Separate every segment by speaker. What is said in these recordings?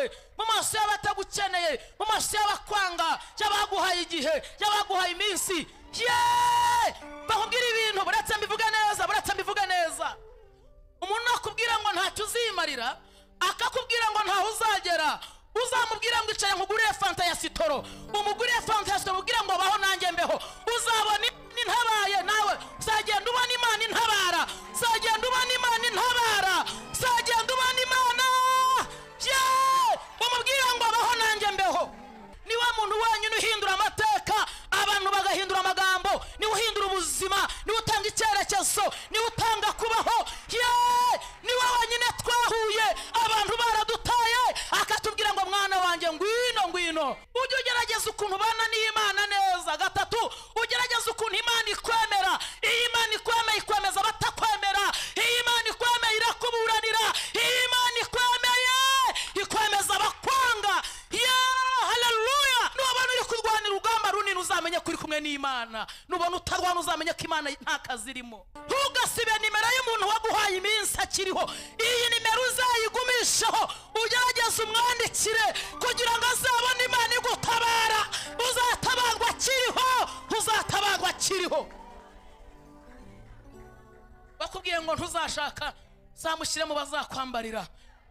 Speaker 1: yawe mu maso y'abatagukeneye mu maso y'abakwanga y'abaguhaye igihe y'abaguhaye iminsi yeee bakubwira ibintu buretse mbivuga neza buretse mbivuga neza umuntu akubwira ngo ntacyo uzimarira akakubwira ngo ntaho uzagera uzamubwira ngo icara nkugurire fanta ya sitoro umugurire fanta ya sitoro ubwira ngo baho nanjye mbeho uzabona imana intabaye nawe uzagenda ubona imana intabara uzagenda ubona imana intabara muntu wenyine uhindura amateka abantu bagahindura amagambo niwe uhindura ubuzima niwe utanga icyerekezo niwe utanga kubaho ye niwe wenyine twahuye abantu baradutaye akatubwira ngo mwana wanjye ngwino ngwino ujye ugerageza ukuntu ubana n'imana neza gatatu ugerageza ukuntu imana ikwemera iyi imana ikwemeye ikwemeza uzamenya ko uri kumwe n'imana nubona utarwana uzamenya ko imana nta kazi irimo ntugasibe nimero y'umuntu waguhaye iminsi akiriho iyi nimero uzayigumisheho ugerageze umwandikire kugira ngo azabone imana igutabara uzatabarwa akiriho uzatabarwa akiriho bakubwiye ngo ntuzashaka zamushyire mu bazakwambarira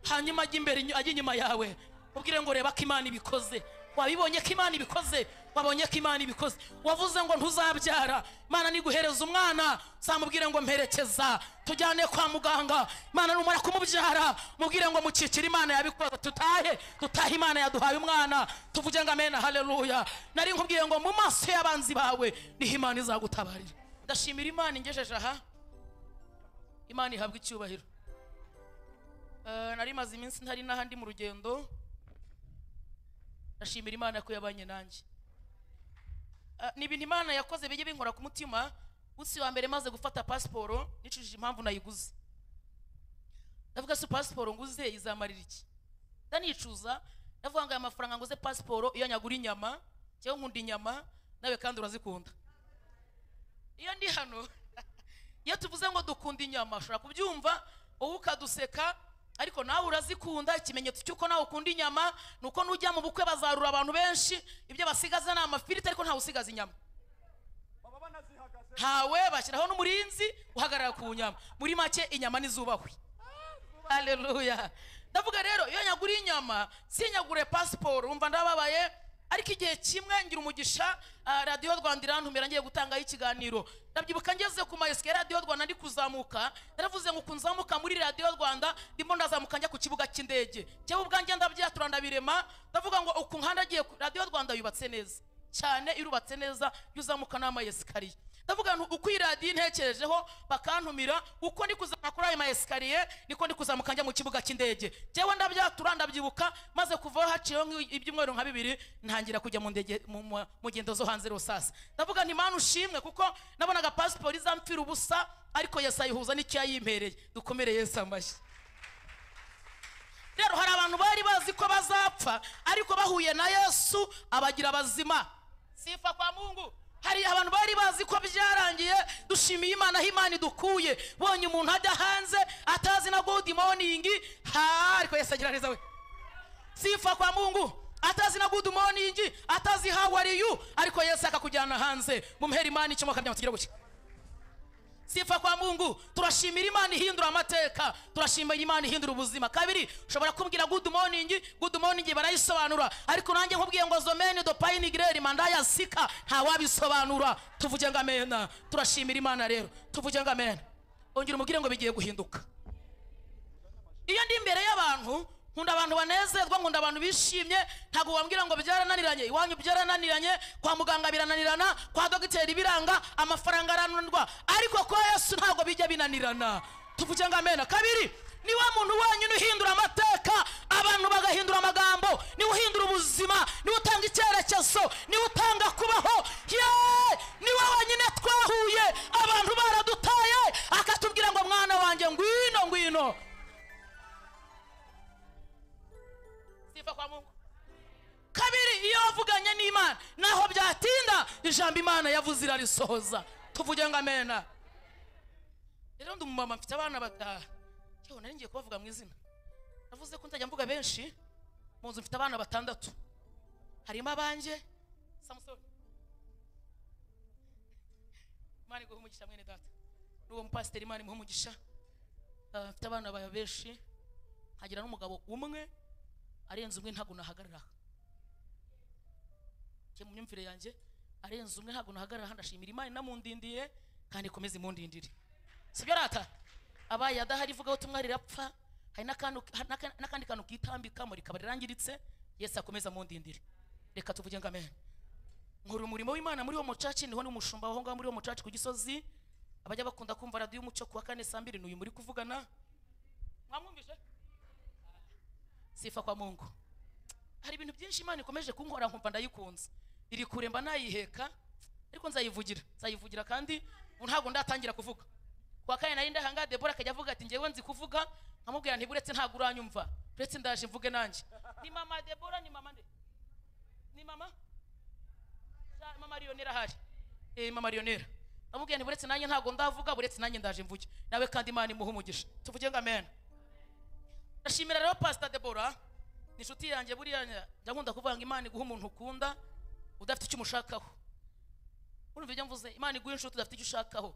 Speaker 1: hanyuma ajye imbere ajye inyuma yawe ubwire ngo reba ko imana ibikoze wabibonye ko imana ibikoze wabonye ko imana ibikoze wavuze ngo ntuzabyara imana niguhereza umwana zamubwire ngo mperekeza tujyane kwa muganga imana numara kumubyara mubwire ngo mukikire imana yabikoze tutahe tutahe imana yaduhaye umwana tuvuge ngo amena haleluya nari nkubwiye ngo mu maso y'abanzi bawe niho imana izagutabarira ndashimira imana ingejeje aha imana ihabwa icyubahiro eh, nari maze iminsi ntari n'ahandi mu rugendo ndashimira imana ko yabanye nanjye ah, ni ibintu imana yakoze bijye binkora ku mutima usi wa mbere maze gufata pasiporo nicujije impamvu nayiguze ndavuga si pasiporo nguze izamarira iki ndanicuza ndavuga ngo aya mafaranga nguze pasiporo iyo nyagura inyama cyangwa nkunda inyama nawe kandi urazikunda iyo ndi hano iyo tuvuze ngo dukunda inyama ushobora kubyumva wowe ukaduseka ariko nawe urazikunda ikimenyetso cy'uko nawe ukunda inyama ni uko nujya mu bukwe bazarura abantu benshi ibyo basigaza ni amafiriti ariko ntawe usigaza inyama ntawe bashyiraho n'umurinzi uhagarara ku nyama muri make inyama ntizubahwe hareruya ndavuga rero iyo nyaguriye inyama sinyagure pasiporo wumva ndababaye ariko igihe kimwe ngira umugisha ah, radiyo rwanda irantumira ngiye gutangaho ikiganiro ndabyibuka ngeze ku mayesikariye radiyo rwanda ndi kuzamuka naravuze ngo kunzamuka muri radiyo rwanda ndimo ndazamuka njya ku kibuga cy'indege njyewe ubwanjye ndabyiha turandabirema ndavuga ngo uku nkandagiye radiyo rwanda yubatse neza cyane irubatse neza yuzamuka uzamuka n'amayesikariye ndavuga uko iyi radiyo intekerejeho bakantumira uko ni kuzamuka kuri ayo ma esikariye niko ndi kuzamuka njya mu kibuga cy'indege njyewe ndabyatura ndabyibuka maze kuva haciyeho ibyumweru nka bibiri ntangira kujya mu ndege mu ngendo zo hanze rusasa ndavuga nti mpamvu ushimwe kuko nabonaga pasiporo izampfira ubusa ariko yesi ayihuza n'icyo yayimpereye dukomere yesi amashyi rero hari abantu bari bazi ko bazapfa ariko bahuye na yesu abagira bazima sifa kwa mungu hari abantu bari bazi ko byarangiye dushimiye imana aho imana idukuye bonye umuntu ajya hanze atazi na godi moningi ariko yesi neza we sifa kwa mungu atazi na gudi moningi atazi how are ariko yesi akakujyana hanze mumuhere imana icyo mwaka byamutse gutya sifa kwa mungu turashimira imana ihindura amateka turashimira imana ihindura ubuzima kabiri ushobora kumbwira good morning good morning barayisobanura ariko nanjye nkubwiye ngo zomene dopayini gireri mandaya sika ntawabisobanura tuvuge ngo amena turashimira imana rero tuvuge ngo amena ongera umubwire ngo bigiye guhinduka iyo ndi imbere y'abantu nkunda abantu banezerwa nkunda abantu bishimye ntabwo wambwira ngo byarananiranye iwanyu byarananiranye kwa muganga birananirana kwa dogiteri biranga amafaranga arananirwa ariko kwa yesu ntabwo bijya binanirana tuvuge ngo amena kabiri ni wa muntu wenyine uhindura amateka abantu bagahindura amagambo kuwusohoza tuvuge ngo amena rero ndi umumama mfite abana bataha yewe nari ngiye kubavuga mu izina navuze ko nzajya mvuga benshi mu nzu mfite abana batandatu harimo abanjye samusoni imana iguha umugisha mwene data n'uwo mupasiteri imana imuha umugisha ah, mfite abana baba benshi nkagira n'umugabo umwe arenze umwe ntabwo nahagararaho mu myumvire yanjye arenze umwe ntabwo nahagarara ahandi ashimira imana inamundindiye kandi ikomeze imundindire sibyo rata abaye adahari ivuga ubutumwa rirapfa hari n'akandi kantu kitambika rikaba rirangiritse yesu akomeza amundindire reka tuvuge ngo amen nkora umurimo w'imana muri uwo mucaci niho ni umushumba aho ngaho muri uwo mucaci ku gisozi abajya bakunda kumva radiyo umucyo kuwa kane saa mbiri n'uyu muri kuvugana mwamwumvise sifa kwa mungu hari ibintu byinshi imana ikomeje kunkora nkumva ndayikunze iri kuremba nayiheka ariko nzayivugira nzayivugira kandi ntabwo ndatangira kuvuga kwa kane nari ndahanga debora akajya avuga ati ngewe nzi kuvuga nkamubwira nti buretse ntabwo uranyumva uretse ndaje mvuge nanjye ni mama debora ni mama nde ni mama mama riyonera ahari eh mama riyonera ndamubwira nti buretse nanjye ntabwo ndavuga buretse nanjye ndaje mvuge nawe kandi imana imuha umugisha tuvuge ngo amen ndashimira rero pasita debora ni inshuti yanjye buriya njya nkunda kuvuga ngo imana iguha umuntu ukunda udafite icyo umushakaho urumva ibyo mvuze imana iguha inshuti udafite icyo ushakaho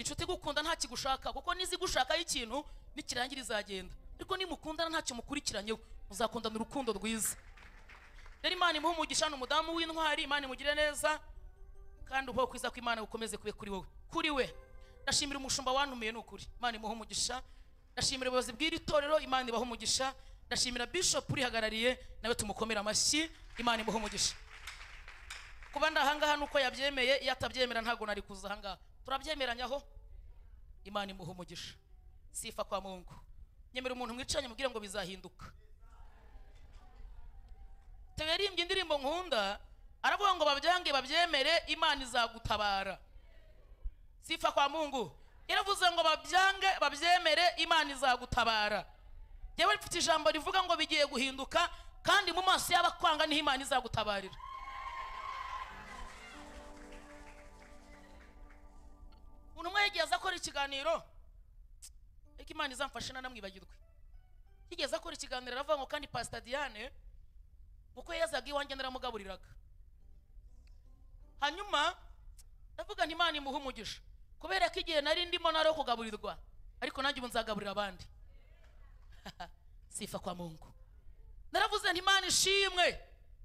Speaker 1: inshuti igukunda nta kigushaka kuko nizi nizigushakaho ikintu nikirangira izagenda ariko nimukundana ntacyo mukurikiranye muzakundana urukundo rwiza rero imana imuhe umugisha ni umudamu w'intwari imana imugire neza kandi ubwoko kwiza kw'imana gukomeze kube kuri wowe kuri we ndashimira umushumba wanumiye ni ukuri imana imuhe umugisha ndashimira ubuyobozi bw'iri torero imana ibahe umugisha ndashimira bishop urihagarariye nawe tumukomere amashyi imana imuhe umugisha kuba ndi ahangaha nuko yabyemeye iyo atabyemera ntabwo nari kuza ahangaha turabyemeranyaho imana imuha umugisha sifa kwa mungu nyemera umuntu mwicanye mubwire ngo bizahinduka tebe indirimbo nkunda aravuga ngo babyange babyemere imana izagutabara sifa kwa mungu yaravuze ngo babyange babyemere imana izagutabara yewe mfite ijambo rivuga ngo bigiye guhinduka kandi mu maso y'abakwanga niho imana izagutabarira umuntu umwe yigeze akora ikiganiro ariko imana izamfashe nanamwibagirwe yigeze akora ikiganiro aravuga ngo kandi pasita diane kuko yazaga iwanjye naramugaburiraga hanyuma ndavuga nti imana imuhe umugisha kubera ko igihe nari ndimo nari kugaburirwa ariko nanjye ubu nzagaburira abandi sifa kwa mungu naravuze nti ishimwe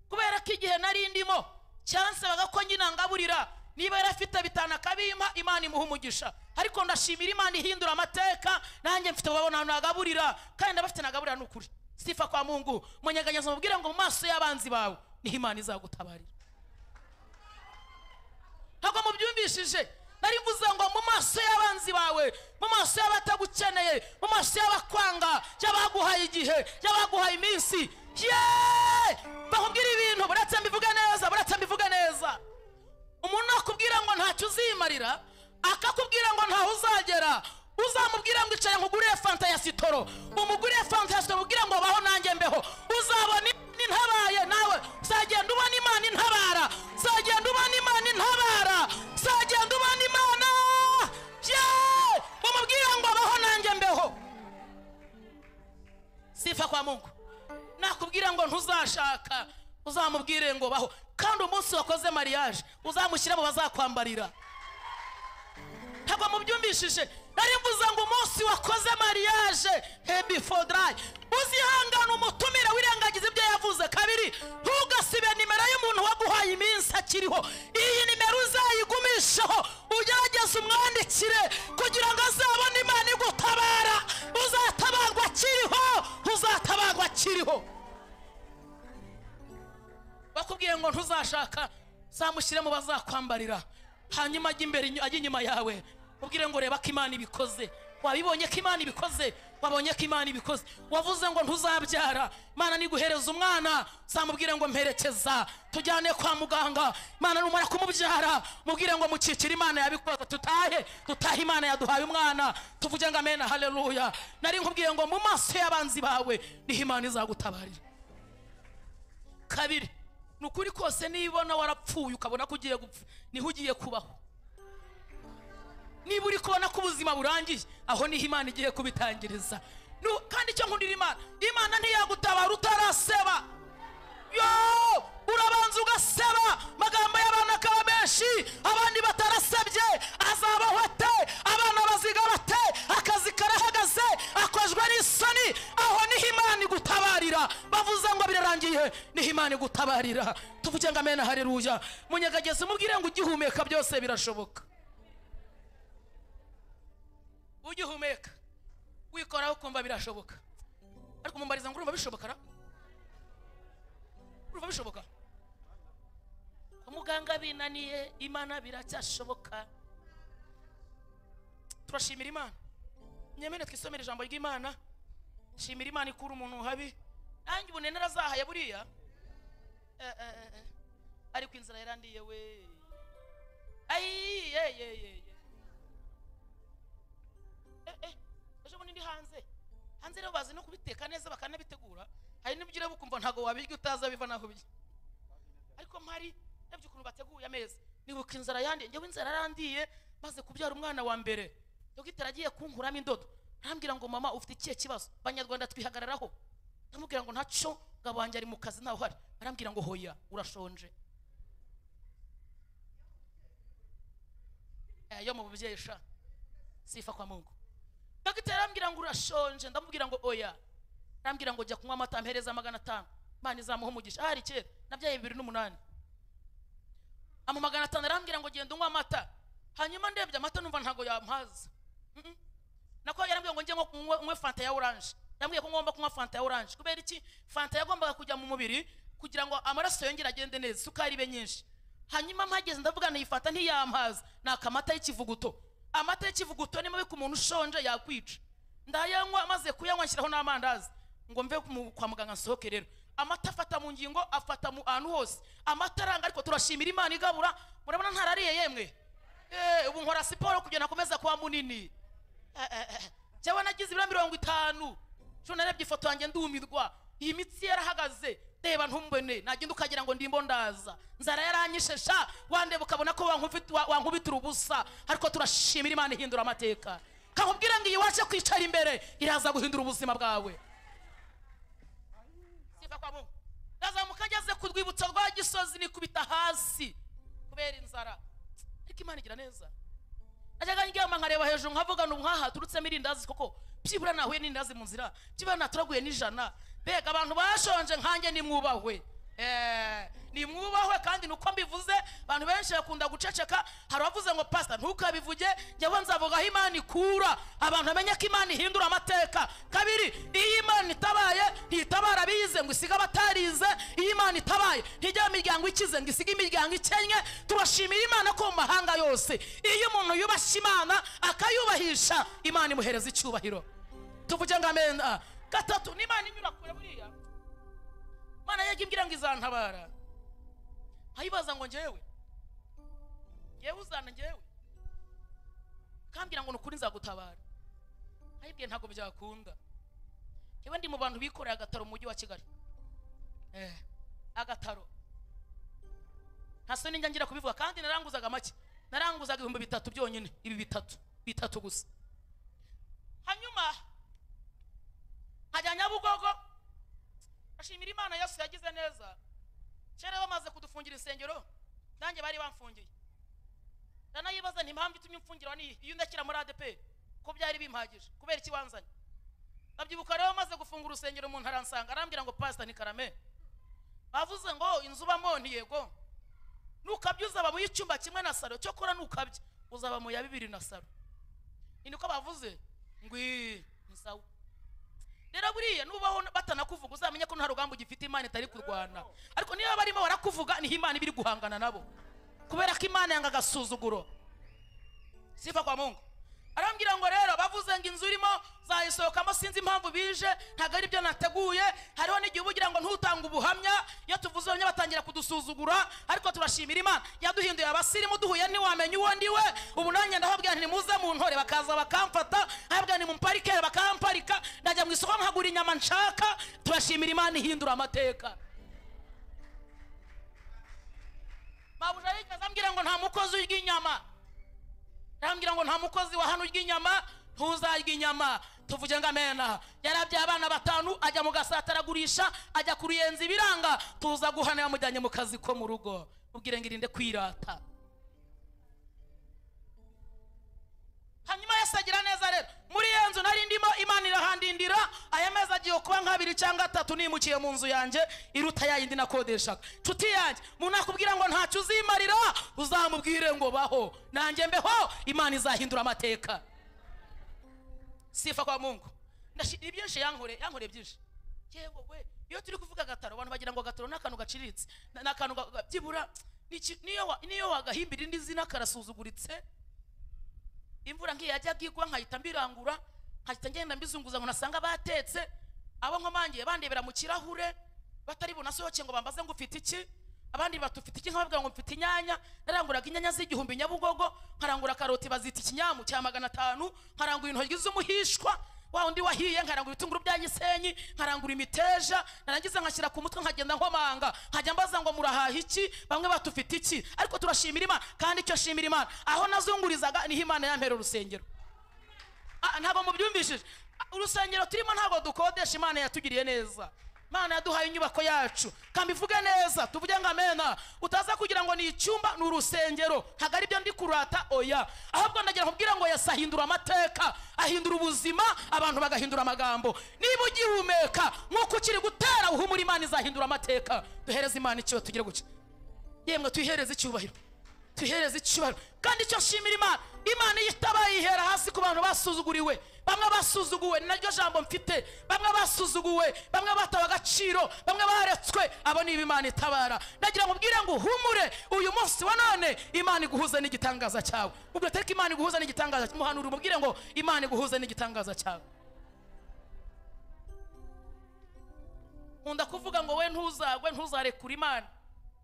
Speaker 1: kubera ko igihe nari ndimo cyansabaga ko nyina ngaburira niba yari afite bitanu akabimpa imana imuha umugisha ariko ndashimira imana ihindura amateka nanjye mfite babona ahantu hagaburira kandi ndabafite nagaburira n'ukuri sifa kwa mungu munyeganyaza mubwire ngo mu maso y'abanzi bawe niho imana izagutabarira ntabwo mubyumvishije nari mvuze ngo mu maso y'abanzi bawe mu maso y'abatagukeneye mu maso y'abakwanga y'abaguhaye igihe y'abaguhaye iminsi yeee bakubwira ibintu buretse mbivuge neza buretse mbivuge neza umuntu nakubwira ngo ntacyo uzimarira akakubwira ngo ntaho uzagera uzamubwira ngo icara nkugurire fanta ya sitoro umugurire fanta ya sitoro ubwira ngo baho nanjye mbeho uzabona imana intabaye nawe uzagenda ubona imana intabara uzagenda ubona imana intabara uzagenda ubona imana umubwira ngo baho nanjye mbeho sifa kwa mungu nakubwira ngo ntuzashaka uzamubwire ngo baho kandi umunsi wakoze mariage uzamushyiremo bazakwambarira ntabwo mubyumvishije nari mvuze ngo umunsi wakoze mariage hebi fodrayi uzihangane umutumire wirengagiza ibyo yavuze kabiri ntugasibe nimero y'umuntu waguhaye iminsi akiriho washaka zamushyire mu bazakwambarira hanyuma ajye imbere ajye inyuma yawe ubwire ngo reba ko imana ibikoze wabibonye ko imana ibikoze wabonye ko imana ibikoze wavuze ngo ntuzabyara imana niguhereza umwana zamubwire ngo mperekeza tujyane kwa muganga imana numara kumubyara mubwire ngo mukikire imana yabikoze tutahe tutahe imana yaduhaye umwana tuvuge ngo amena haleluya nari nkubwiye ngo mu maso y'abanzi bawe niho imana izagutabarira kabiri ni ukuri kose nibona warapfuye ukabona ko ugiye gupfa niho ugiye kubaho niba uri kubona ko ubuzima burangiye aho niho imana igiye kubitangiriza kandi icyo nkundira imana imana ntiyagutabara utaraseba yo urabanza ugaseba magambo y'abana akaba menshi abandi batarasabye azabaho ate abana bazigaba ate akazi karahaga batangajwe n'isoni aho niho imana igutabarira bavuze ngo birarangiye niho imana igutabarira tuvuge ngo amena hareruya munyagageze mubwire ngo ugihumeka byose birashoboka ugihumeka wikoraho ukumva birashoboka ariko mumbariza ngo urumva bishoboka ra urumva bishoboka umuganga binaniye imana biracyashoboka turashimira imana nyemere twisomere ijambo ry'imana shimira imana ikura umuntu habi nanjye ubunene arazahaye buriya eh, eh, eh, ariko inzira yarandiye we ejo bundi ndi hanze hanze rero bazi no kubiteka neza bakanabitegura hari n'ibyo ureba ukumva ntabwo wabirya utaza biva naho ubye ariko mpari ndabyo ukuntu bateguye ameza nibuka inzara yandiye ngewe inzara yarandiye maze kubyara umwana wa mbere dogiteri agiye kunkuramo indodo arambwira ngo mama ufite ikihe kibazo abanyarwanda twihagararaho ndamubwira ngo ntaco ngabo ari mu kazi ntawe uhari arambwira ngo hoya urashonje eh, yo mu bubyeyi sha sifa kwa mungu dogiteri arambwira ngo urashonje ndamubwira ngo oya arambwira ngo jya kunywa amata mpereza magana atanu imana izamuha umugisha ahari kera nabyaye bibiri n'umunani ama magana atanu arambwira ngo genda unywa amata hanyuma ndebye amata numva ntabwo yampaza nako yarambwiye ngo njye nywe fanta ya oranje yambwiye ko ngomba kunywa fanta ya oranje kubera iki fanta yagombaga kujya mu mubiri kugira ngo amaraso yongere agende neza isukari ibe nyinshi hanyuma mpageze ndavuga iyi fanta ntiyamazi ni akamata y'ikivuguto amata y'ikivuguto ni mabi ku muntu ushonje yakwica ndayanywa amaze kuyanywa nshyiraho n'amandazi ngo mve kwa muganga nsohoke rero amata afata mu ngingo afata mu ahantu hose amata aranga ariko turashimira imana igabura murabona ntarariye yemwe eh, ubu nkora siporo kugira ngo akomeze kuba munini njyewe nagize ibiro mirongo itanu nshuro narebye ifoto yanjye ndumirwa iyi mitsi yarahagaze reba ntumbone nagenda ukagira ngo ndimbo ndaza nzara yaranyishesha wandeba ukabona ko wankubita ubusa ariko turashimira imana ihindura amateka kakubwire ngo iyi waje kwicara imbere iraza guhindura ubuzima bwawe ndazamuka ngeze ku rwibutso rwa gisozi nikubita hasi kubera inzara ariko imana igira neza najyaga ndyama nkareba hejuru nkavuga ubu nk'aha haturutsemo irindazi koko byibura nahuye n'indazi mu nzira byibura naturaguye n'ijana mbega abantu bashonje nkanjye nimwubahwe Eh, ni mwubahwe kandi nuko mbivuze abantu benshi bakunda guceceka hari abavuze ngo pasita ntukabivuge njyewe nzavugaho imana ikura abantu bamenye ko imana ihindura amateka kabiri iyo imana itabaye ntitabara abize ngo isige abatarize iyo imana itabaye ntijya imiryango ikize ngo isige imiryango ikennye turashimira imana ko mu mahanga yose iyo umuntu yubashye imana akayubahisha imana imuhereza icyubahiro tuvuge ngo amena ah, gatatu n'imana inyura kure buriya mana yajya imbwira ngo izantabara nkayibaza ngo ngewe ngewe uzana ngewe kambwira ngo ni ukuri nzagutabara nkayibwiye ntabwo byakunda ngewe ndi mu bantu bikoreye agataro mu mujyi wa kigali eh agataro nta soni kubivuga kandi naranguzaga make naranguzaga ibihumbi bitatu byonyine ibi bitatu bitatu gusa hanyuma nkajya nyabugogo ashimira imana yesu yagize neza kera bamaze kudufungira insengero nanjye bari bamfungiye ndanayibaza impamvu itumye umfungira iyo undakira muri adeperi ko byari bimpagije kubera ikibanzanye babyibuka rero bamaze gufunga urusengero mu ntaransanga arambwira ngo pasita ni karame bavuze ngo inzu ubamo ntiyego uzaba baba icyumba kimwe na salo cyo kora nukabye uzaba mu ya bibiri na salo ni niko bavuze ngwi ni sawa rero buriya nubaho batanakuvuga uzamenye ko nta rugamba ugifite imana itari kurwana ariko niba barimo barakuvuga niho imana iba iri guhangana nabo kubera ko imana yanga agasuzuguro sifa kwa mungu arambwira ngo rero bavuze ngo inzu urimo zayisohokamo sinzi impamvu bije ntabwo ari byo nateguye hariho n'igihe uba ugira ngo ntutanga ubuhamya iyo tuvuze ubuhamya batangira kudusuzugura ariko turashimira imana yaduhinduye abasirimu duhuye ntiwamenya uwo ndiwe ubu nanjye ndahabwira nti mu ntore bakaza bakamfata ndahabwira nti mumparike bakamparika ndajya mu isoko nkagura inyama nshaka turashimira imana ihindura amateka mabuja yigeze ambwira ngo nta mukozi urya inyama arambwira ngo nta mukozi wa hano urya inyama ntuzarya inyama tuvuge ngo amena yarabyaye abana batanu ajya mu gasata aragurisha ajya kuruyenza ibiranga tuza guhana yamujyanye mu kazi ko mu rugo ubwire ngo irinde kwirata hanyuma yasagira agira neza rero muri iyo nzu nari ndimo imana irahandindira aya mezi agiye kuba nk'abiri cyangwa atatu nimukiye mu nzu yanjye iruta yayindi nakodeshaga nshuti yanjye umuntu nakubwira ngo ntacyo uzimarira uzamubwire ngo baho nanjye mbeho imana izahindura amateka sifa kwa mungu ibyo nshe yankore yankore byinshi yewe we iyo turi kuvuga agataro abantu bagira ngo agataro ni akantu gaciritse ni akantu byibura niyo wagahimbira indi zina karasuzuguritse imvura nk'iyajyaga igwa nkahita mbirangura nkahita ngenda mbizunguza ngo nasanga batetse abo nkomangiye bandebera mu kirahure batari bunasohoke ngo bambaze ngo ufite iki abandi batufite iki nkababwira ngo mfite inyanya naranguraga inyanya z'igihumbi nyabugogo nkarangura karoti bazita ikinyamu cya magana atanu nkarangura intoryi z'umuhishwa wa undi wahiye nkarangura ibitunguru bya gisenyi nkarangura imiteja narangiza nkashyira ku mutwe nkagenda nkomanga nkajya mbaza ngo murahaha iki bamwe batufite iki ariko turashimira imana kandi icyo ashimira imana aho nazungurizaga niho imana yampera urusengero ah, ntabwo mubyumvishije urusengero turimo ntabwo dukodesha imana yatugiriye neza mana yaduhaye inyubako yacu kamba ivuge neza tuvuge ngo amena utaza kugira ngo ni icyumba ni urusengero ntabwo ari byo ndi kurata oya ahubwo ndagira nkubwira ngo yesi ahindura amateka ahindura ubuzima abantu bagahindura amagambo niba ugihumeka nk'uko ukiri gutera uhumura imana izahindura amateka duhereze imana icyo tugire gutya yemwe tuyihereze icyubahiro tuyihereze icyubahiro kandi icyo nshimira imana imana iyo itabaye hasi ku bantu basuzuguriwe bamwe basuzuguwe ni naryo jambo mfite bamwe basuzuguwe bamwe batawe agaciro bamwe baretswe abo ni imana itabara nagira ngo ubwire ngo uhumure uyu munsi wa none imana iguhuze n'igitangaza cyawe ubwo tariki imana iguhuze n'igitangaza cyawe muhanura umubwire ngo imana iguhuze n'igitangaza cyawe nkunda kuvuga ngo we ntuzagwe ntuzarekure imana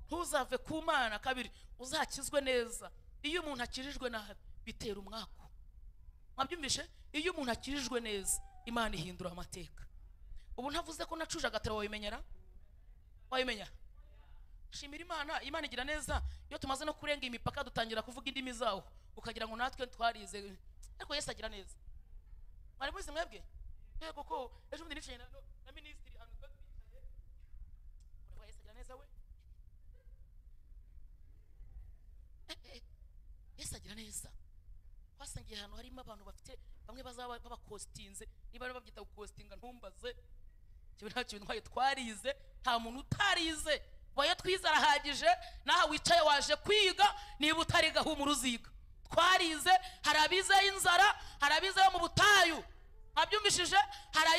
Speaker 1: ntuzave ku mana kabiri uzakizwe neza iyo umuntu akirijwe nabi bitera umwaku mwabyumvishe iyo umuntu akirijwe neza imana ihindura amateka ubu ntavuze ko nacuje agataro wabimenyera wayimenya shimira imana imana igira neza iyo tumaze no kurenga imipaka dutangira kuvuga indimi zawo ukagira ngo natwe twarize ariko yesu agira neza mwari muzi mwebwe yego ko ejo bundi nicaye na minisitiri hano twari twicaye urabona yesu agira neza we eh, eh, eh. yesu agira neza twasangiye ahantu harimo abantu bafite bamwe bazaba babakositinze niba bari babyita gukositinga ntumbaze nta kintu ntayo twarize nta muntu utarize wayo twize arahagije nawe wicaye waje kwiga niba utariga humura uziga twarize hari abizeye inzara hari abizeyo mu butayu ntabyumvishije hari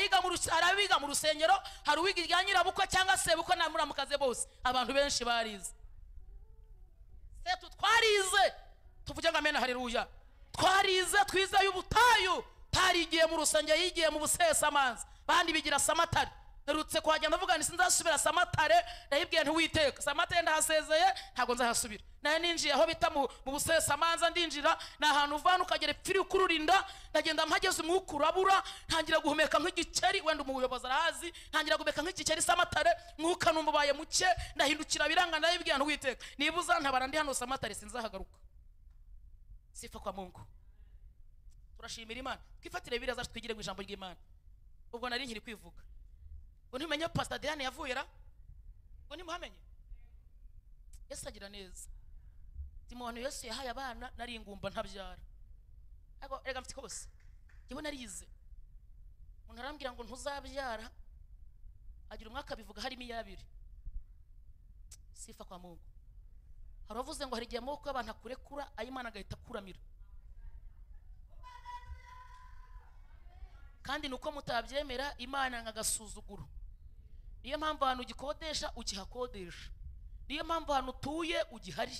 Speaker 1: abiga mu rusengero hari uwiga irya nyirabukwe cyangwa sebukwe na muramukaze bose abantu benshi barize se tuvuge ngo amena hareruya ko hari iza twiza y'ubutayu tarigiye mu rusange yigiye mu busesamanza bandi bigira samatare narutse kwajya ndavuga nti sinzasubira samatare ndahibwiye witeka samatare ndahasezeye ntabwo nzahasubira nayo ninjiye aho bita mu busesamanza ndinjira ni ahantu uvana ukagera ipfiri ukururinda ndagenda mpageze umwuka urabura ntangira guhumeka nk'igikeri wenda umuyobozi arahazi ntangira guhumeka nk'igikeri samatare mwuka n'umubaye muke ndahindukira biranga ndahibwiye witeka niba uzantabara ndi hano samatare sinzahagaruka sifa kwa mungu turashimira imana twifatire biriya zacu twigire mu ijambo ry'imana ubwo nari nkiri kwivuga ngo ntimenye pasita diane yavuye ngo ntimuhamenye yesu agira neza timuntu yesu yahaye abana nari ingumba ntabyara ariko reka mfite kose njyewe narize umuntu arambwira ngo ntuzabyara agira umwaka abivuga harimo iyabiri sifa kwa mungu haravuze ngo hari igihe amaboko y'abantu akurekura ay'imana agahita akuramira kandi ni uko mutabyemera imana nkagasuzuguro niyo mpamvu ahantu ugikodesha ukihakodesha niyo mpamvu ahantu utuye ugihari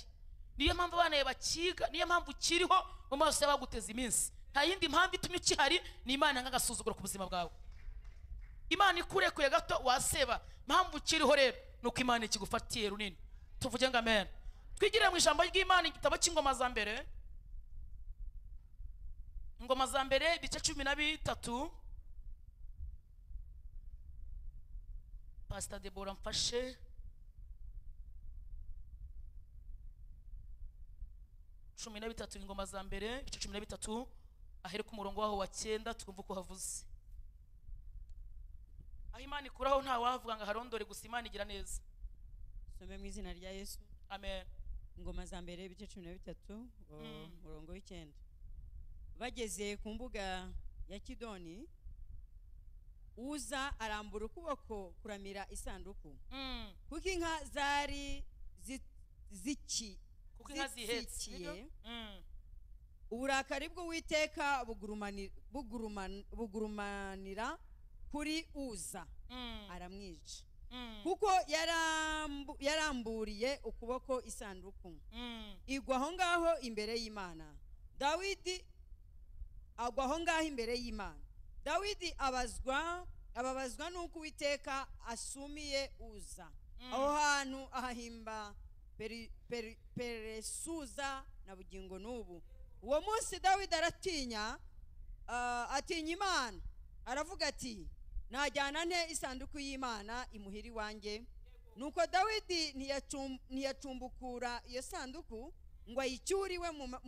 Speaker 1: niyo mpamvu abana bakiga niyo mpamvu ukiriho mu maso y'abaguteza iminsi nta yindi mpamvu itumye ukihari ni imana nk'agasuzuguro ku buzima bwawe imana ikurekuye gato waseba mpamvu ukiriho rero ni uko imana ikigufatiye runini tuvuge ngo amen twigire mu ijambo ry'imana igitabo cy'ingoma za mbere ingoma za mbere ibice cumi na bitatu pasita debora mfashe cumi na bitatu ingoma za mbere ibice cumi na bitatu ahereka ku waho wa cyenda twumva uko havuze
Speaker 2: aho imana ikuraho ntawavuga ngo aharondore gusa imana igira neza mu izina rya yesu amen ngoma za mbere ibice cumi na bitatu mm. umurongo um, w'icyenda bageze ku mbuga ya kidoni uza arambura ukuboko kuramira isanduku mm. kuko inka zari zikikiye mm. uburakari bw'uwiteka bugurumanira kuri uza aramwica Mm. kuko yaramburiye ukuboko isanduku mm. igwa aho ngaho imbere y'imana dawidi agwa aho ngaho imbere y'imana dawidi abazwa ababazwa n'uko uwiteka asumiye uza mm. aho hantu ahahimba peresuza na bugingo n'ubu uwo munsi dawidi aratinya uh, atinya imana aravuga ati najyana nte isanduku y'imana imuhiri wanjye nuko dawidi ntiyacumbukura iyo sanduku ngo ayicyure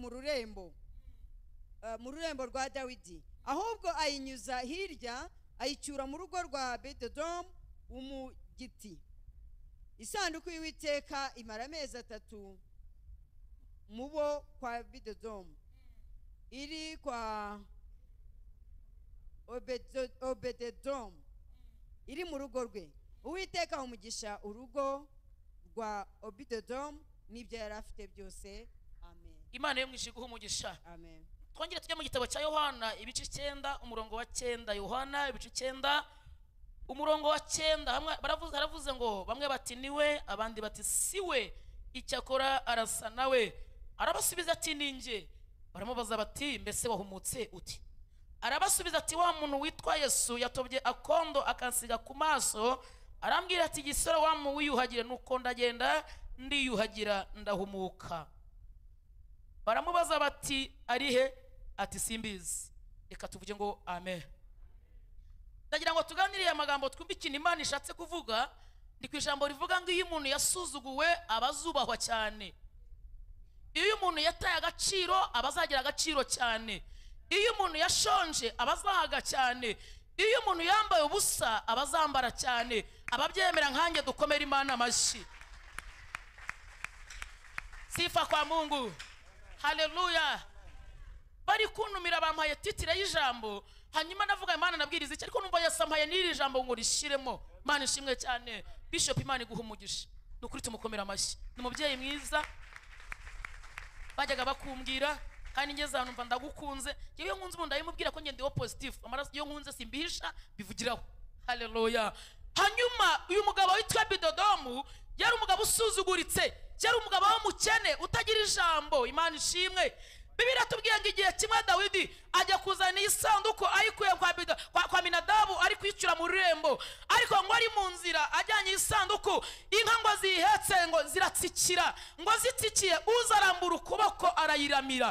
Speaker 2: mu rurembo eh, mu rurembo rwa dawidi ahubwo ayinyuza hirya ayicyura mu rugo rwa bedodomu w'umugiti isanduku y'uwiteka imara amezi atatu mu bo kwa bedodomu iri kwa obededomu iri mu rugo rwe uwiteka umugisha urugo rwa obededomu n'ibyo yari afite byose
Speaker 1: amen imana yo mwishyu guha umugisha amen twongere tujye mu gitabo cya yohana ibice icyenda umurongo wa cyenda yohana ibice icyenda umurongo wa cyenda baravuze ngo bamwe bati niwe abandi bati si we icyakora arasa nawe arabasubiza ati ninjye baramubaza bati mbese wahumutse uti arabasubiza ati wa muntu witwa yesu yatobye akondo akansiga ku maso arambwira ati gisore wamu wiyuhagire nuko ndagenda ndiyuhagira ndahumuka baramubaza bati arihe ati simbizi reka tuvuge ngo amen ndagira ngo tuganiriye amagambo twumve ikintu imana ishatse kuvuga ni ku ijambo rivuga ngo iyo umuntu yasuzuguwe aba azubahwa cyane iyo umuntu yataye agaciro aba azagira agaciro cyane iyo umuntu yashonje aba azahaga cyane iyo umuntu yambaye ubusa aba azambara cyane ababyemera nkanjye dukomere imana amashyi sifa kwa mungu haleluya bari kunumira bampaye titire y'ijambo hanyuma navuga imana nabwiriza icyo ariko numva yasampaye n'iri jambo ngo rishyiremo imana ishimwe cyane bishop imana iguha umugisha ni ukuri tumukomera amashyi ni umubyeyi mwiza bajyaga bakumbwira kandi ngeze ahantu mva ndagukunze iyo nkunze umuntu ndabimubwira ko ngendeho positive amaraso iyo nkunze simbihisha bivugiraho hareruya hanyuma uyu mugabo witwa bidodomu yari umugabo usuzuguritse yari umugabo w'umukene utagira ijambo imana ishimwe bibiri atubwira ngo igihe kimwe dawidi ajya kuzana iyi sanduku ayikuye kwa minadabu ari kwicura mu rurembo ariko ngo ari mu nzira ajyanye iyi sanduku inka ngo ziyihetse ngo ziratsikira ngo zitsikiye uzarambura ukuboko arayiramira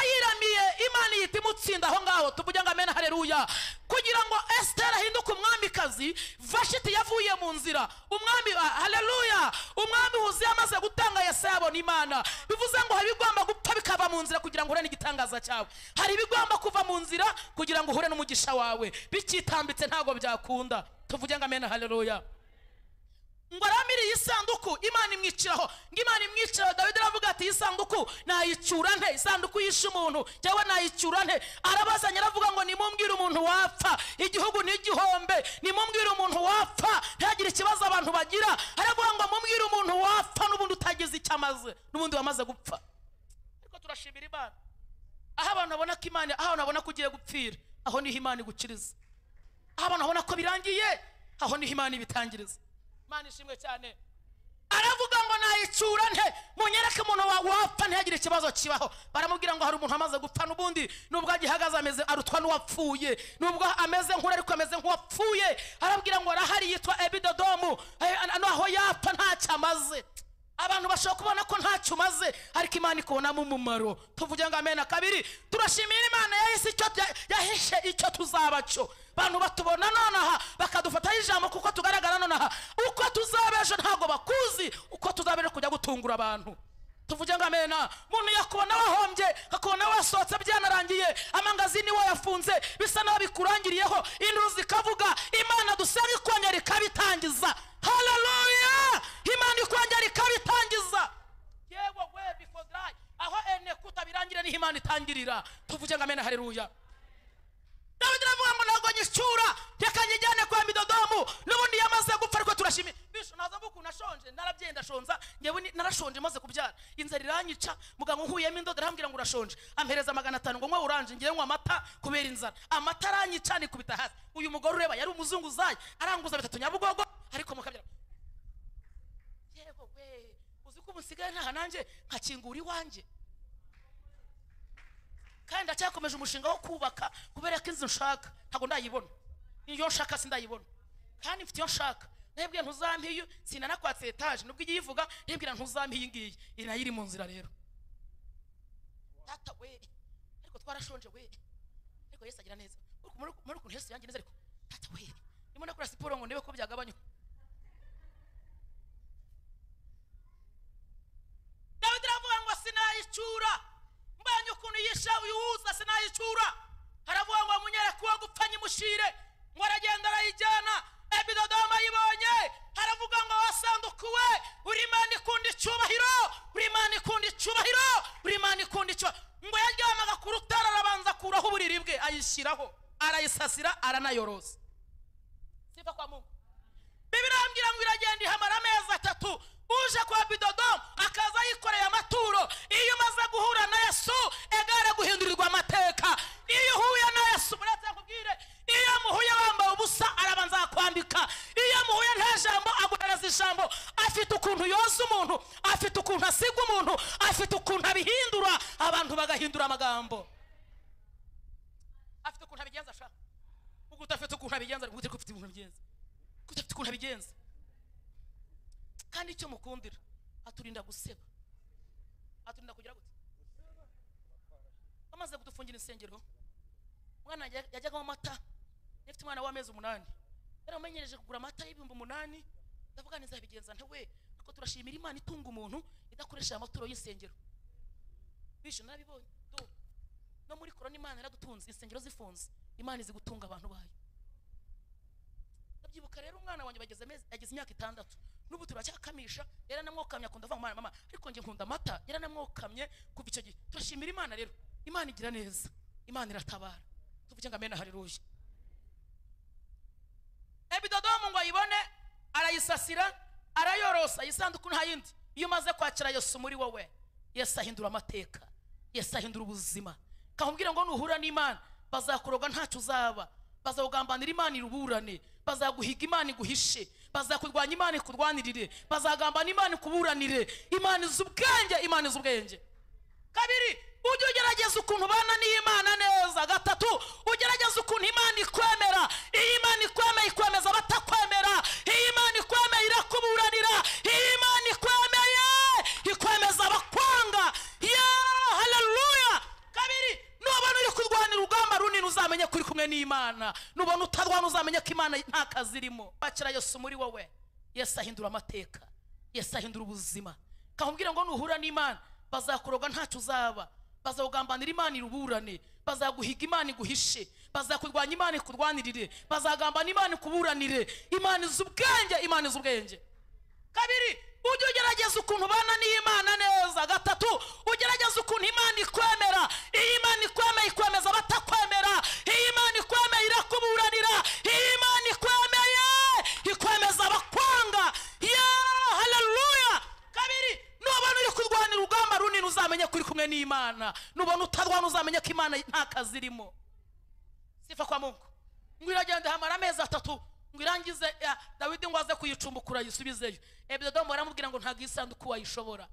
Speaker 1: ayiramiye imana ihita imutsinda aho ngaho tuvuge ngo amena hareruya kugira ngo esiteri ahinduke umwamikazi vashiti yavuye mu nzira umwami ah, hareruya umwami wuzuye amaze gutanga yesaya abona imana bivuze ngo hari ibigomba gupfa bikava mu nzira kugira ngo uhure n'igitangaza cyawe hari ibigomba kuva mu nzira kugira ngo uhure n'umugisha wawe bikitambitse ntabwo byakunda tuvuge ngo amena hareruya ngo aramire iyi sanduku imana imwiciraho ngo imana imwiciraho dawidi aravuga ati iyi sanduku nayicyura nte isanduku yishe umuntu cyangwa nayicyura nte arabazanye aravuga ngo nimumbwire umuntu wapfa igihugu n’igihombe igihombe nimumbwire umuntu wapfa ntihagire ikibazo abantu bagira aravuga ngo mumbwire umuntu wapfa n'ubundi utagize icyo amaze n'ubundi wamaze gupfa ariko turashimira imana aho abantu babona ko imana aho abantu babona ko ugiye gupfira aho niho imana igukiriza aho abantu babona ko birangiye aho niho imana ibitangiriza mana ishimwe cyane aravuga ngo nayitsura nte munyereke umuntu wapfa ntihagire ikibazo kibaho baramubwira ngo hari umuntu amaze gupfa n'ubundi nubwo agihagaze ameze arutwa n'uwapfuye nubwo ameze nk'uri ariko ameze nk'uwapfuye arabwira ngo arahari yitwa ebidodomu eh, noneho yapfa ntacyo amaze abantu bashobora kubona ko ntacyo umaze ariko imana ikubonamo umumaro tuvuge ngo amena kabiri turashimira imana yahise icyo yahishe icyo tuzaba cyo abantu batubona nonaha bakadufataho ijambo kuko tugaragara nonaha uko tuzaba ejo ntabwo bakuzi uko tuzaba kujya gutungura abantu tuvuge ngo amena umuntu yakubona wahombye akakubona wasohotse byanarangiye amangazini wayafunze bisa naho bikurangiriyeho induru zikavuga imana dusanga ikongera ikabitangiza hararuya imana ikongera ikabitangiza aho ene kutabirangire niho imana itangirira tuvuge ngo amena hareruya dawidi aravuga ngo ntabwo nyishyura reka nyijyane kwa midodomu n'ubundi yamaze gupfa ariko turashimye bisho naza ukuntu nashonje narabyenda ndashonza ngewe narashonje maze kubyara inzara iranyica muganga nkuyemo indodo arambwira ngo urashonje ampereza magana atanu ngo nywe oranje ngewe nywa amata kubera inzara amata aranyica nikubita hasi uyu mugore ureba yari umuzungu uzaye aranguza bitatu nyabugogo ariko mukabyara yewe uzi ko ubu nsigaye ntaha nanjye nkakingura iwanjye kandi ndacyakomeje umushinga wo kubaka kubera ko inzu nshaka ntabwo ndayibona iyo nshaka sindayibona kandi mfite iyo nshaka ntibwira ntuzampe iyo sinanakwatse etaje nubwo igiye ivuga ntibwira ntuzampe iyi iri nayo iri mu nzira rero data we ariko twarashonje we ariko yesu agira neza muri ukuntu yesu yanjye ariko data we ndimo nakora siporo ngo ndebe ko byagabanywa dawidi aravuga ngo sinayicyura mbanye ukuntu yishawe uwuza sinayicura haravuga ngo munyarakubwa gupfa nyimushire ngo aragenda arayijyana ebidodomu ayibonye haravuga ngo wasandukuwe uri mani ikunda icyubahiro uri mani ikunda icyubahiro uri mani ikunda icyubahiro ngo yaryamaga ku rutara arabanza akuraho uburiri bwe ayishyiraho arayisasira aranayoroza siva kwa mungu bibirambwira ngo iragenda ihamara amezi atatu uje kwa bidodo akaza yikoreye amaturo iyo umaze guhura na yesu egare guhindurirwa amateka iyo uhuye na yesu buretse akubwire iyo muhuye wambaye ubusa arabanza akwambika iyo muhuye nta jambo aguhereza ijambo afite ukuntu yoza umuntu afite ukuntu asiga umuntu afite ukuntu abihindura abantu bagahindura amagambo afite ukuntu abigenza ashaka ubwo udafite ukuntu abigenza ufite ukuntu abigenza udafite ukuntu abigenza kandi icyo mukundira aturinda guseba aturinda kugira gute bamaze kudufungira insengero umwana yajyagamo amata nifite umwana w'amezi umunani yari amenyereje kugura amata y'ibihumbi umunani ndavuga neza bigenza ntawe ariko turashimira imana itunga umuntu idakoresha amaturo y'insengero bisho narabibonye no muri korona imana yaradutunze insengero zifunze imana izi gutunga abantu bayo ndabyibuka rero umwana wanjye bageze amezi yageze imyaka itandatu n'ubu turacyakamisha yaranamwokamye akunda avuga mwana mama ariko njye nkunda amata yaranamwokamye kuva icyo gihe turashimira imana rero imana igira neza imana iratabara tuvuge ngo amena hariruye ebidodomu ngo ayibone arayisasira arayorosa isanduku nta yindi iyo umaze kwakira yesu muri wowe yesu ahindura amateka yesu ahindura ubuzima kahubwire ngo nuhura n'imana bazakuroga ntacyo uzaba bazakugambanira imana iruburane bazaguhiga imana iguhishe bazakurwanya imana ikurwanirire bazagamba n'imana ikuburanire imana izi ubwenge imana izi ubwenge kabiri ujye ugerageza ukuntu ubana n'imana neza gatatu ugerageza ukuntu imana ikwemera iyi imana ikwemeye ikwemeza batakwemera iyi imana ikwemeye irakuburanira iyi imana ikwemeye ikwemeza ntamara runini uzamenye ko uri kumwe n'imana nubona utarwana uzamenye ko imana nta kazi irimo bakira yesu muri wowe yesu ahindura amateka yesu ahindura ubuzima kakubwire ngo nuhura n'imana bazakuroga ntacyo uzaba bazakugambanira imana iruburane bazaguhiga imana iguhishe bazakurwanya imana ikurwanirire bazagambana imana ikuburanire imana iz’ubwenge imana izi kabiri ujye ugerageza ukuntu ubana n'imana neza gatatu ugerageza ukuntu imana ikwemera iyo imana ikwemeye ikwemeza batakwemera iyo imana ikwemeye irakuburanira iyo imana ikwemeye ikwemeza abakwanga ya kabiri nubona uri kurwanira urugamba runini uzamenye ko uri kumwe n'imana nubona utarwana uzamenye ko imana nta kazi irimo sifa kwa mungu ngo iragenda hamara amezi atatu ngo irangize dawidi ngo aze kuyicumbukura yisubizeyo ebidodomu eh, baramubwira ngo ntabwo isanduku wayishobora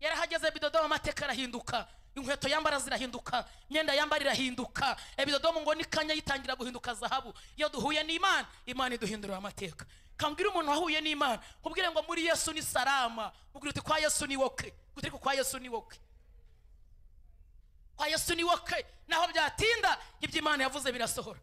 Speaker 1: yarahageze ebidodomu amateka arahinduka inkweto yambara zirahinduka imyenda yambara irahinduka ebidodomu eh, ngo n'ikanya yitangira guhinduka zahabu iyo duhuye n'imana imana iduhindura amateka kambwira umuntu wahuye n'imana ubwire ngo muri yesu ni salama ubwire uti kwa yesu ni woke guturika kwa yesu ni woke kwa yesu ni woke naho byatinda ibyo imana yavuze birasohora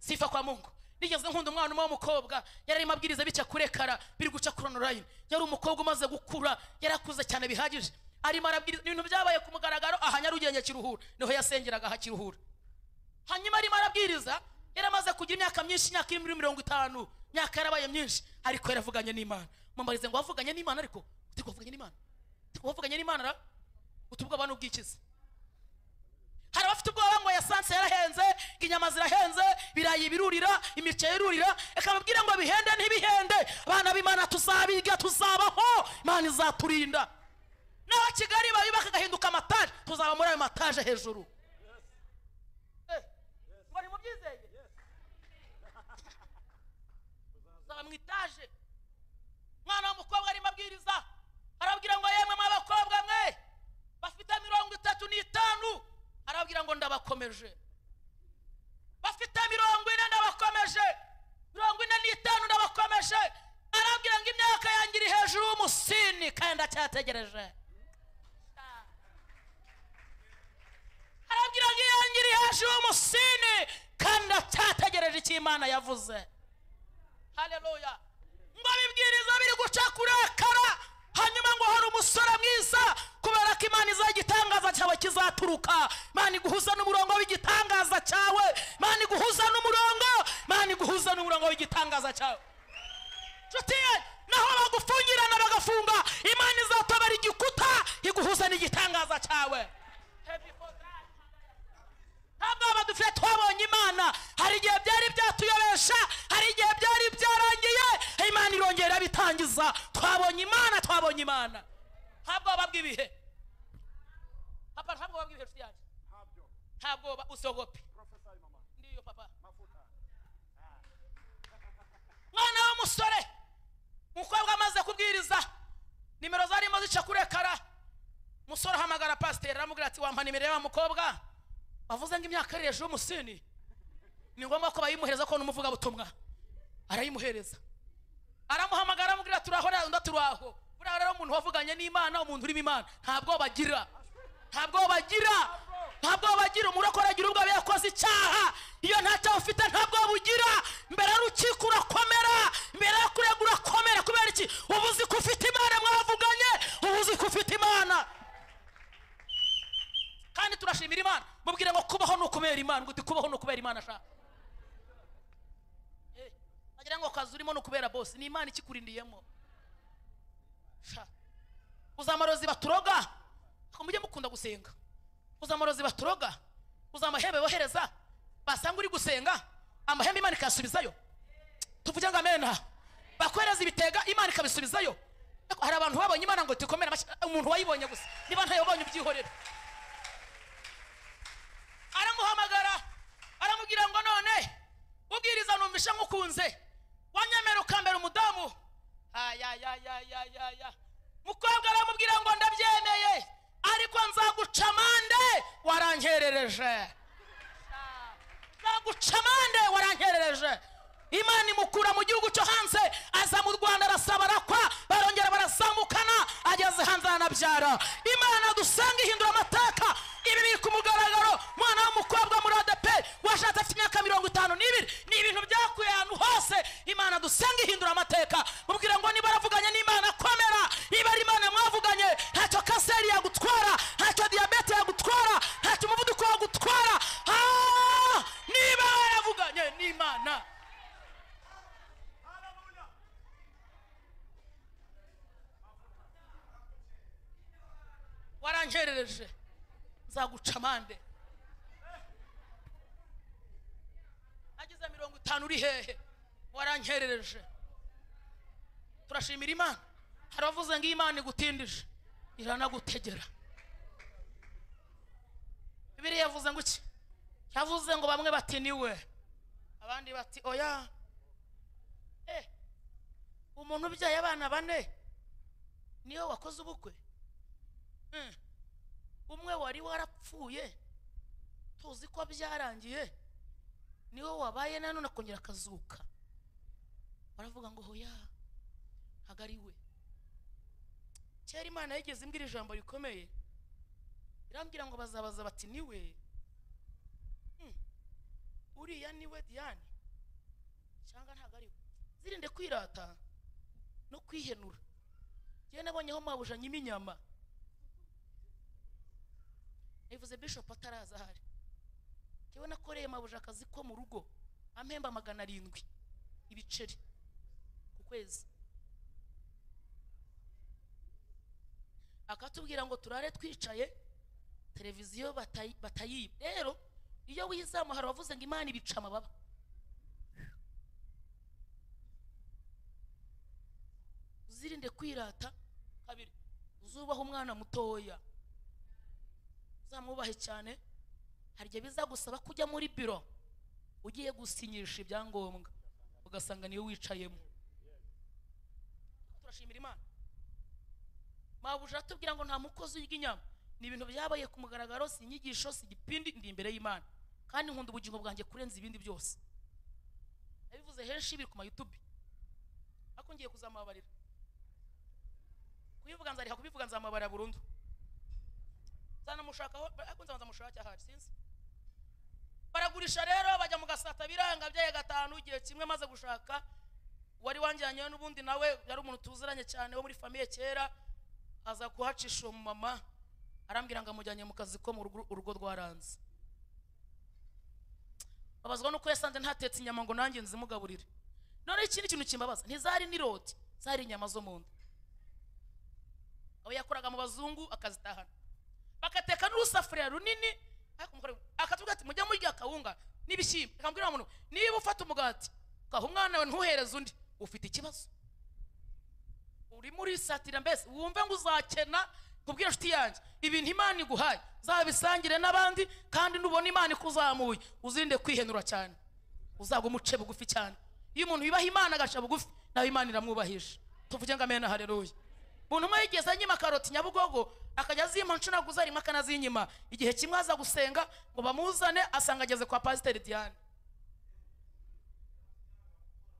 Speaker 1: sifa kwa mungu nigeze nkunda umwana umwe w'umukobwa yari arimo abwiriza bica kurekara biri guca kuri onorayini yari umukobwa umaze gukura yari akuze cyane bihagije arimo arabwiriza ibintu byabaye ku mugaragaro aha nyarugenge kiruhura niho yasengeraga aha hanyuma arimo arabwiriza yari amaze kugira imyaka myinshi imyaka iri muri mirongo itanu imyaka yarabaye myinshi ariko yaravuganye n'imana mumbarize ngo wavuganye n'imana ariko utiko wavuganye n'imana utiko wavuganye n'imana ra utubwa abantu ubwikiza hari abafite ubwoba ngo esanse yarahenze inyama zirahenze birayi birurira imiceri irurira reka babwire ngo bihende ntibihende abana b'imana tuzabiga tuzabaho imana izaturinda naho kigali bayubaka agahinduka amataje tuzaba muri ayo mataje hejuru ngo eh, ni mubyizeye tuzaba mu itaje umwana w'umukobwa arimo abwiriza arabwira ngo yemwe mu bakobwa mwe bafite mirongo itatu n'itanu arababwira ngo ndabakomeje bafite mirongo ine ndabakomeje mirongo ine n'itanu ndabakomeje arababwira ngo imyaka yanjye hejuru y'umusini kandi ndacyategereje arababwira ngo iyanjye hejuru y'umusini kandi ndacyategereje icyo imana yavuze hareruya ngo abibwiriza biri guca kurakara hanyuma ngo hari umusore mwiza kubera ko imana izaho igitangaza cyawe kizaturuka imana iguhuza n'umurongo w'igitangaza cyawe imana iguhuza n'umurongo imana iguhuza n'umurongo w'igitangaza cyawe nshuti naho bagufungirana bagafunga imana izatobera igikuta iguhuza n'igitangaza cyawe ntabwo aba twabonye imana hari igihe byari byatuyobesha hari igihe byari byarangiye imana irongera bitangiza twabonye imana twabonye imana ntabwo bababwa ibihe papa nta bwoba bw'ibyo nshuti nta bwoba usohope ndiyo papa ah. mwana w'umusore umukobwa amaze kubwiriza nimero zarimo zica kurekara umusore uhamagara pasiteri aramubwira ati wampa nimero y'aba mukobwa wavuze ngo imyaka ari hejuru y'umusini ni ngombwa ko bayimuhereza ko n'umuvugabutumwa arayimuhereza aramuhamagara aramubwira turaho undi turaho buriya rero umuntu wavuganye n'imana umuntu urimo imana ntabwo bagira nta bwoba agira nta umurokore agira ubwo yakoze icyaha iyo nta ufite ntabwo bwoba ugira mbere y'urukiko urakomera mbere yo kurega urakomera kubera iki uba uzi ko ufite imana mwavuganye uba uzi ko ufite imana kandi turashimira imana mubwire ngo kubaho ni ukubera imana ngo kubaho ni ukubera imana ashaka wagira ngo akazi urimo ni ukubera bose ni imana ikikurindiyemo uzamara ziba turoga mujye mukunda gusenga uzi baturoga uzi amahembe bohereza basanga uri gusenga amahembe imana ikasubizayo tuvuge ngo amena bakohereza ibitega imana ikabisubizayo hari abantu babonye imana ngo tukomere eh, umuntu wayibonye gusa niba ntayo wabonye aramuhamagara aramubwira ngo none ubwiriza numvishe nkukunze wanyemera ukambera umudamu ayayayayaya mukobwa aramubwira ngo ndabyemeye ariko nzaguca amande warankerereje nzaguca amande warankerereje imana imukura mu gihugu cyo hanze aza mu rwanda arasaba arakwa barongera barazamukana ageze hanze aranabyara imana dusanga ihindura amateka ibi biri ku mugaragaro mwana w'umukobwa muri adeperi washatse afite imyaka mirongo itanu n'ibiri ni ibintu byakuye ahantu hose imana dusenga ihindura amateka mubwira ngo niba aravuganye n'imana komera niba ari imana mwavuganye ntacyo kanseri yagutwara ntacyo diyabete yagutwara ntacyo umuvuduko wagutwara ah, niba yaravuganye n'imana warangerereje nzaguca amande nagize mirongo itanu uri hehe warankerereje turashimira imana hari abavuze ngo imana igutindije iranagutegera bibiri yavuze ngo iki yavuze ngo bamwe bati niwe abandi bati oya eh, umuntu ubyaye abana bane niwe wakoze ubukwe hmm. umwe wari warapfuye tuzi ko byarangiye niwe wabaye nanone akongera akazuka baravuga ngo hoya ntabwo ari we kera imana yigeze imbwira ijambo rikomeye irambwira ngo bazabaza bati niwe hmm, uriya niwe diyane cyangwa ntabwo ari we zirinde kwirata no kwihenura ngewe nabonyeho mabuja nyima inyama bivuze bishop ataraza ahari njyewe nakoreye mabuja akazi ko mu rugo ampemba magana arindwi ibiceri ku kwezi akatubwira ngo turare twicaye televiziyo batayiba rero iyo wizamuhara wavuze ngo imana ibica amababa uzirinde kwirata kabiri uzubaha umwana mutoya uzamwubahe cyane hari igihe bizagusaba ko ujya muri biro ugiye gusinyisha ibyangombwa ugasanga niyo wicayemo turashimira imana mabuja atubwira ngo nta mukozi urya inyama ni ibintu byabaye ku mugaragaro si inyigisho si igipindi ndi imbere y'imana kandi nkunda ubugingo bwanjye kurenza ibindi byose nabivuze henshi biri ku mayutubi ariko ngiye kuzamubabarira kubivuga nzariha kubivuga nzamubabara burundu nzanamushakaho ariko nzabanza mushake sinzi baragurisha rero bajya mu gasata biranga byaye gatanu igihe kimwe maze gushaka wari wanjyanye n'ubundi nawe yari umuntu tuziranye cyane wo muri famiye kera aza kuhacisha uwo mumama arambwira ngo amujyanye mu kazi ko mu rugo rwaranze babazwa nuko yasanze ntatetse inyama ngo nanjye nzimugaburire none ikindi kintu kimbabaza ntizari n'iroti zari inyama zo mu nda abo yakoraga mu bazungu akazitahana bagateka n'urusafuriya runini akatubwira ati mujya murya akawunga n'ibishyimbo akamubwira umuntu niba ufata umugati ukaha umwana wawe ntuhereze undi ufite ikibazo urimo urisatira mbese wumve ngo uzakena kubwira inshuti yanjye ibintu imana iguhaye zabisangire n'abandi kandi nubona imana ikuzamuye uzirinde kwihenura cyane uzagwa umuce bugufi cyane iyo umuntu yubaha imana agaca bugufi nawe imana iramwubahije tuvuge ngo amena hareruye umuntu umwe yigeze anyima karoti nyabugogo akajya azima ncunaguza arimo akanazinyima igihe kimwe aza gusenga ngo bamuzane asanga ageze kwa pasiteri diane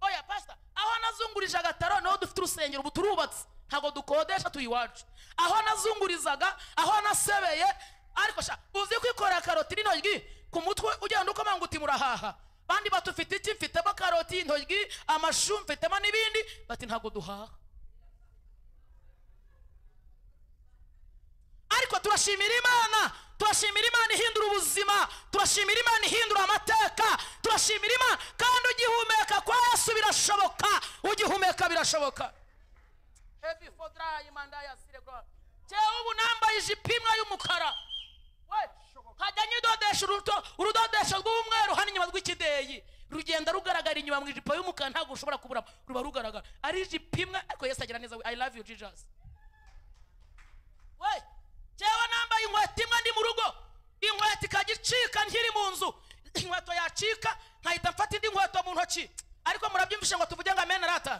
Speaker 1: oya pasita aho anazungurizaga taro niho dufite urusengero ubu turubatse ntabwo dukodesha tuyi iwacu aho anazungurizaga aho anasebeye ariko sha uzi kwikorera karoti n'intoryi ku mutwe ugenda ukomanga uti murahaha bandi batufite iki mfitemo karoti intoryi amashu mfitemo n'ibindi bati ntabwo duhaha ariko turashimira imana turashimira imana ihindura ubuzima turashimira imana ihindura amateka turashimira imana kandi ugihumeka kwa yesu birashoboka ugihumeka birashoboka cyewe ubu nambaye ijipo imwe y'umukara nkajya nyidodesha urudodesho rw'umweru hano inyuma rw'ikideyi rugenda rugaragara inyuma mu ijipo y'umukara ntabwo ushobora kubura ruba rugaragara ari ijipo imwe ariko yesu agira neza we i love you jesus we jewe nambaye inkweto imwe ndi mu rugo inkweto ikagicika nkiri mu nzu inkweto yacika nkahita mfata indi nkweto mu ntoki ariko murabyumvishe ngo tuvuge ngo amena rata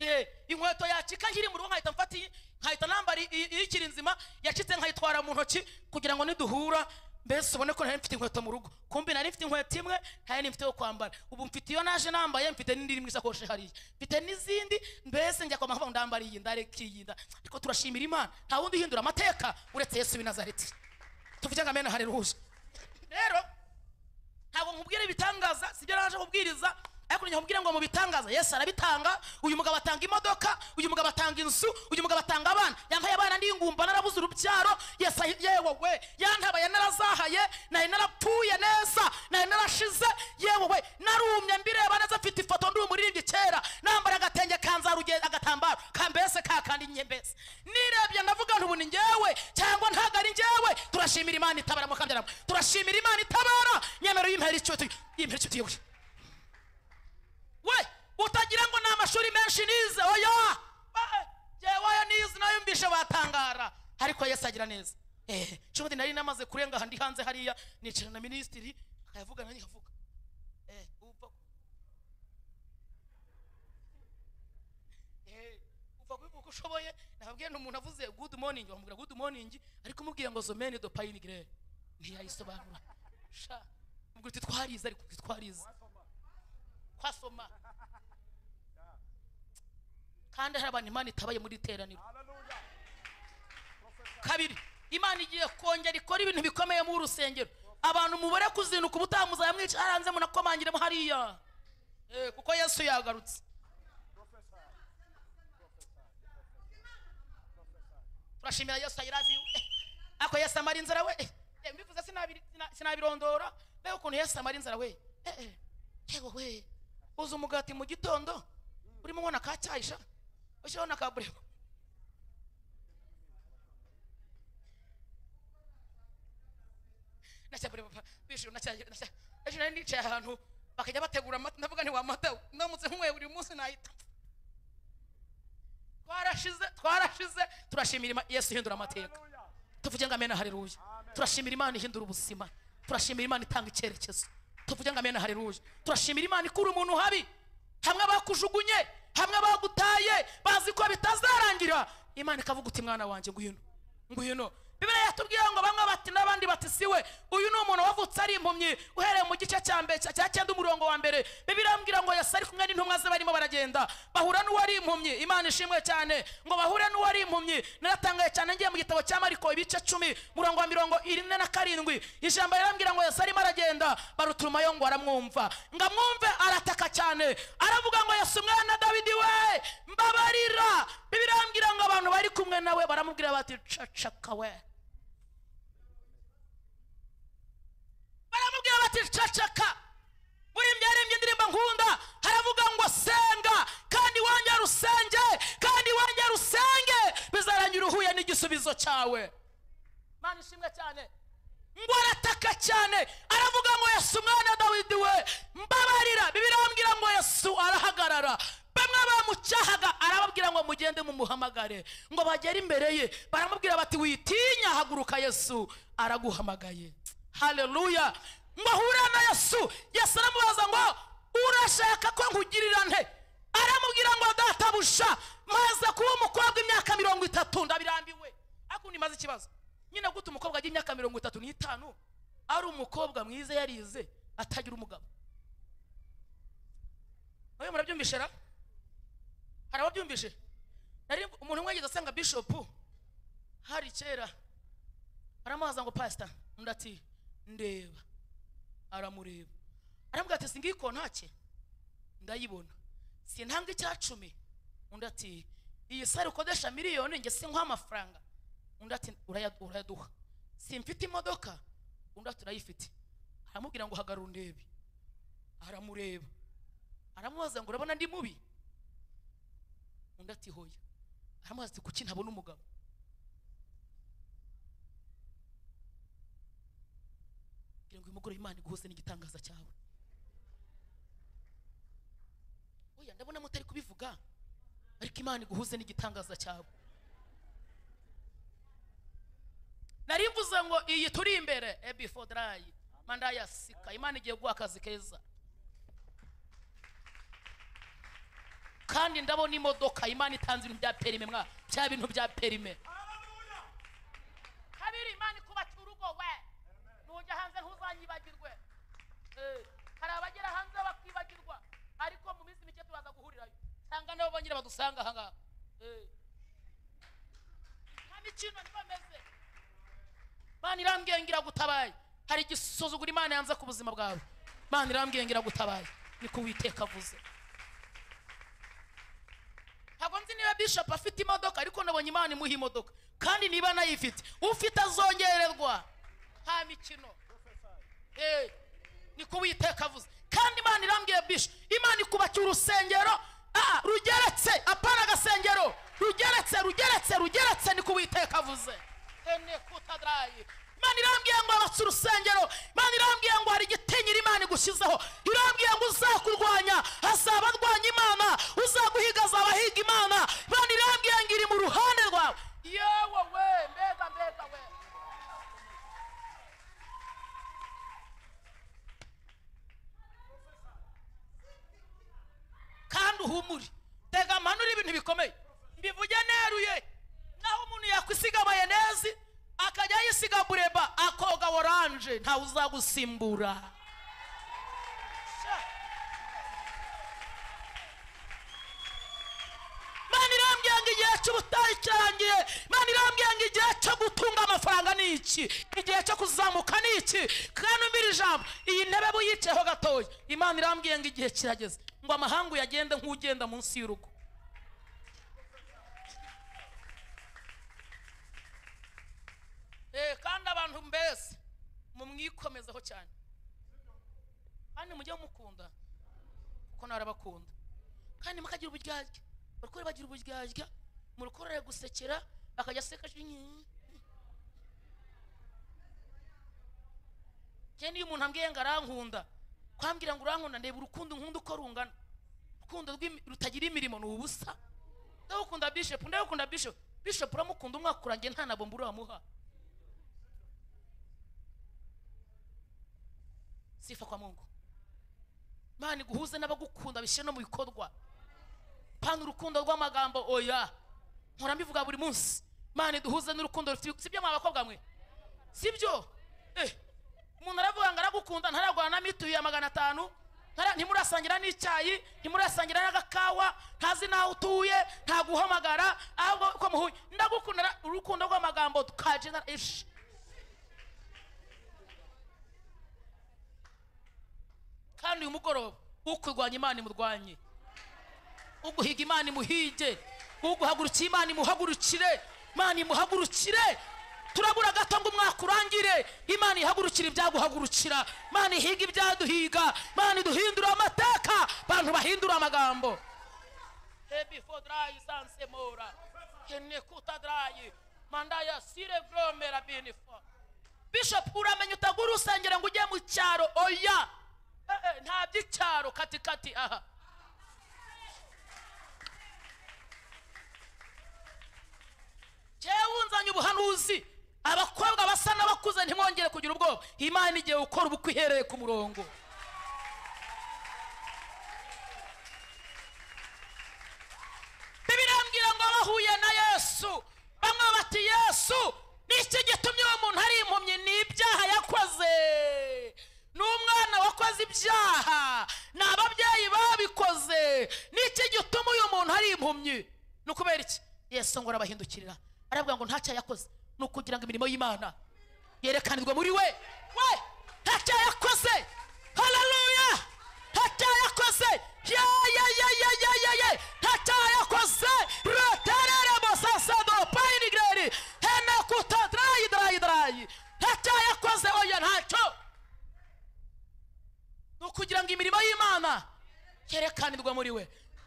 Speaker 1: eh, inkweto yacika nkiri mu rugo nkahita mfata nkahita nambara iyikiri nzima yacitse nkayitwara mu ntoki kugira ngo niduhura mbese ubone ko nari mfite inkweto mu rugo kumbi nari mfite inkweto imwe ntari mfite yo kwambara ubu mfite iyo naje nambaye mfite n'indi iri mu isakoshi hariya mfite n'izindi mbese njya kwa muganga ndambara iyi ndareka iyi ariko turashimira imana nta wundi uhindura amateka uretse yesu w'i nazareti tuvuge ngo amena haleluya rero ntabwo nkubwira ibitangaza sibyo naje kubwiriza ariko igihe umubwire ngo mubitangaza yesu arabitanga uyu mugabo atanga imodoka uyu mugabo atanga inzu uyu mugabo atanga abana yantaye abana n'ingumba narabuze urubyaro yesu yewe we yantabaye narazahaye nayo narapfuye neza nayo narashize yewe we narumye mbireba neza mfite ifoto ndi umuririmbyi kera nambara agatenge kanza agatambaro kambese kakandi nke mbese nirebye ndavuga ntubu ni ngewe cyangwa ntago ari ngewe turashimira imana itabara mukabyara turashimira imana itabara nyemero y'impera icyo y'impera icyo tuyoboye we utagira ngo ni amashuri menshi nize oya jyeweyo nize nayumvishe batangara ariko yesu agira neza nshubundi nari namaze kurenga aha hanze hariya nicara na minisitiri akayavuga nanjye nkavuga upfa kubivuga uko ushoboye nababwiye umuntu avuze good morning bamubwira good morning ariko umubwiye ngo zomene do payini gire ntiyayisobanura ubwo twarize ariko twarize twasoma kandi hari abantu imana itabaye muri iteraniro kabiri imana igiye kongera ikora ibintu bikomeye mu rusengero abantu mubare kuzinduka ubutamuzaye mwica haranze munakomangiremo hariya eh, kuko yesu yagarutse turashimira yesu ayiraviwe eh, ako yesu amara inzara we eh, mbivuze sinabirondora mbega ukuntu yesu amara inzara we yewe we uza umugati mu gitondo urimo ubona ka cyayisha ushyiraho na ka bureba ejo nari nicaye ahantu bakajya bategura amata ndavuga ni wa mata ndamutse nkunyweye buri munsi nahita twarashize twarashize turashimira yesu uhindura amateka tuvuge ngo amena hareruya turashimira imana ihindura ubuzima turashimira imana itanga icyerekezo tuvuge ngo amena hareruja turashimira imana ikura umuntu habi hamwe abakujugunye hamwe bagutaye, bazi ko bitazarangirira imana ikavuga uti mwana wanjye ngwino ngwino bibiriya yatubwiye ngo bamwe bati n'abandi bati siwe uyu ni umuntu wavutse ari impumyi uhereye mu gice cya mbere cya cyenda umurongo wa mbere bibiriya ambwira ngo yose kumwe n'intumwa ze barimo baragenda bahura n'uwari impumyi imana ishimwe cyane ngo bahure n'uwari impumyi naratangaye cyane ngiye mu gitabo cya mariko ibice cumi murongo wa mirongo ine na karindwi ijambo yarambwira ngo yose arimo aragenda baruturumayo ngo aramwumva ngo amwumve arataka cyane aravuga ngo yose na dawidi we mbabarira bibiriya ambwira ngo abantu bari kumwe nawe baramubwira bati cacaka we baramubwira bati cacaka buriya yarembye indirimbo nkunda haravuga ngo senga kandi wanjye rusenge kandi wanjye rusenge bizarangira uhuye n'igisubizo cyawe mana ishimwe cyane ngo arataka cyane aravuga ngo yesu umwana dawidi we mbabarira birambwira ngo yesu arahagarara bamwe bamucyahaga arababwira ngo mugende mumuhamagare ngo bagere imbere ye baramubwira bati witinya haguruka yesu araguhamagaye hareruya mbahurira na yesu yesu aramubaza ngo urashaka ko nkugirira nte aramubwira ngo databuja maze kuba umukobwa imyaka mirongo itatu ndabirambiwe ariko maze ikibazo nyine gute umukobwa agira imyaka mirongo itatu n'itanu ari umukobwa mwiza yarize atagira umugabo nawe murabyumvishe ra hari ababyumvishe umuntu umwe yageze asanga bishopu hari kera aramubaza ngo pasita undi ati ndeba aramureba aramubwira ati singa ikontake ndayibona si ntanga icyacumi cumi undi ati iyi sare ukodesha miliyoni njye sinkwa amafaranga undi ati urayaduha mfite imodoka undi ati urayifite aramubwira ngo hagarura undebe aramureba aramubaza ngo urabona ndi mubi undi ati hoya aramubaza ati kuki ntabona umugabo kugira ngo uyu mugoroba imana iguhuze n'igitangaza cyawe oya ndabona mutari kubivuga ariko imana iguhuze n'igitangaza cyawe nari ngo iyi turi imbere ebi eh, fodarayi manda imana igiye guha akazi keza kandi ndabona imodoka imana itanze ibintu bya perime mwa bya bintu bya perime kabiri imana ikubakira urugo we hanze ntuzanyibagirwe eh, hari abagera hanze bakibagirwa ariko mu minsi mike tubaza guhurirayo cyangwa nabo bonyine badusanga aha eh. nta mikino ntibameze imana irambwiye ngira gutabaye hari igisuzugura imana yanze ku buzima bwawe imana irambwiye ngira gutabaye niko uwiteka avuze ntabwo nzi niba bishopu afite imodoka ariko nabonye imana imuha imodoka kandi niba anayifite ufite azongererwa nta mikino Eh, niko uwiteka avuze kandi imana irambwiye bishe imana ikubakiye urusengero ah, rugeretse apana agasengero rugeretse rugeretse rugeretse niko uwiteka avuze imana irambwiye ngo abatse urusengero imana irambwiye ngo hari igitinyira imana igushyizeho irambwiye ngo uzakurwanya hazaba arwanya imana uzaguhiga azabahiga imana imana irambwiye ngo iri mu ruhande rwawe yewe we mbega mbega kandi uhumure tega amahano ibintu bikomeye mbivuge neruye naho umuntu yakwisiga mayonezi akajya yisiga bureba akoga oranje ntawe uzagusimbura mani igihe cy'ubutayu kirangiye mani irambwira ngo igihe cyo gutunga amafaranga ni iki igihe cyo kuzamuka ni iki kandi umbira ijambo iyi ntebe buyiceho gatoya imana irambwiye ngo igihe kirageze ngo amahanga uyagende nk'ugenda munsi y'urugo eh, kandi abantu mbese mumwikomezaho cyane kandi mujye mukunda kuko narabakunda kandi mukagira uburyarya abakore bagira uburyarya mu rugo gusekera bakajya aseka njye umuntu ambwiye ngo arankunda kwambwira ngo urankunda ndeba urukundo nkunda uko rungana urukundo rutagira imirimo ni ubusa ndagukunda bishopu ndagukunda bishopu bishopu uramukunda umwaka urangiye nta nabombo uramuha sifa kwa mungu imana iguhuze n'abagukunda bishyire no mu bikorwa pana urukundo rw'amagambo oya nkora mbivuga buri munsi imana iduhuze n'urukundo rufite si byo mwa bakobwa mwe si byo eh umuntu aravuga ngo aragukunda ntaragura na magana atanu ntimurasangira n'icyayi ntimurasangira n'agakawa ntazi n'aho utuye ntaguhamagara ahubwo ko muhuye ndagukundira urukundo rw'amagambo tukajenera ishi kandi uyu mugoroba ukurwanya imana imurwanye uguhiga imana imuhige uguhagurukiye imana imuhagurukire imana imuhagurukire turabura gato ngo umwaka urangire imana ihagurukira ibyaguhagurukira imana ihiga ibyaduhiga imana iduhindura amateka abantu bahindura amagambo hebifodarayi sansemora enekutadarayi mandaya sire uramenya utagura usengera ngo ujye mu cyaro oya eh, eh, nta by'icyaro katikati aha cyewe unzanye ubuhanuzi abakobwa basa n'abakuze ntimwongere kugira ubwoba imana igiye ukora ubukwe ihereye ku murongo birambwira ngo abahuye na yesu bamwe bati yesu n'iki gitumye uwo muntu ari impumyi ni ibyaha yakoze ni umwana wakoze ibyaha ni ababyeyi babikoze n'iki gituma uyu muntu ari impumyi ni ukubera iki yesu ngo arabahindukirira arabwira ngo ntacyo yakoze ni ukugira ngo imirimo y'imana yerekanirwe muri we we ntacyo yakoze hararuya ntacyo yakoze yeyeyeyeyeye ntacyo yakoze ruterere musasado payinigreri henakuta darayi darayi darayi ntacyo yakoze oya ntacyo ni ukugira ngo imirimo y'imana yerekanirwe muri we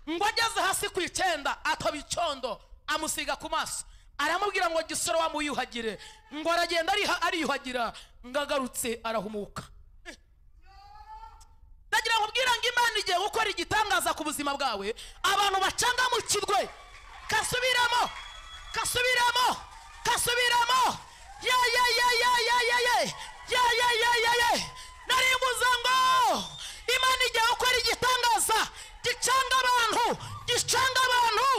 Speaker 1: ngo ageze hasi ku icyenda atoba icyondo amusiga ku maso aramubwira ngo gisore wamuyuhagire ngo aragenda ariyuhagira ngo agarutse arahumuka ndagira ngo ubwira ngo imana igiye gukora igitangaza ku buzima bwawe abantu bacangamukirwe kasubiramo kasubiramo kasubiramo ye ye ye ye ye ye ye ye ye ye ye ye nari ngo imana igiye gukora igitangaza gicanga abantu gicanga abantu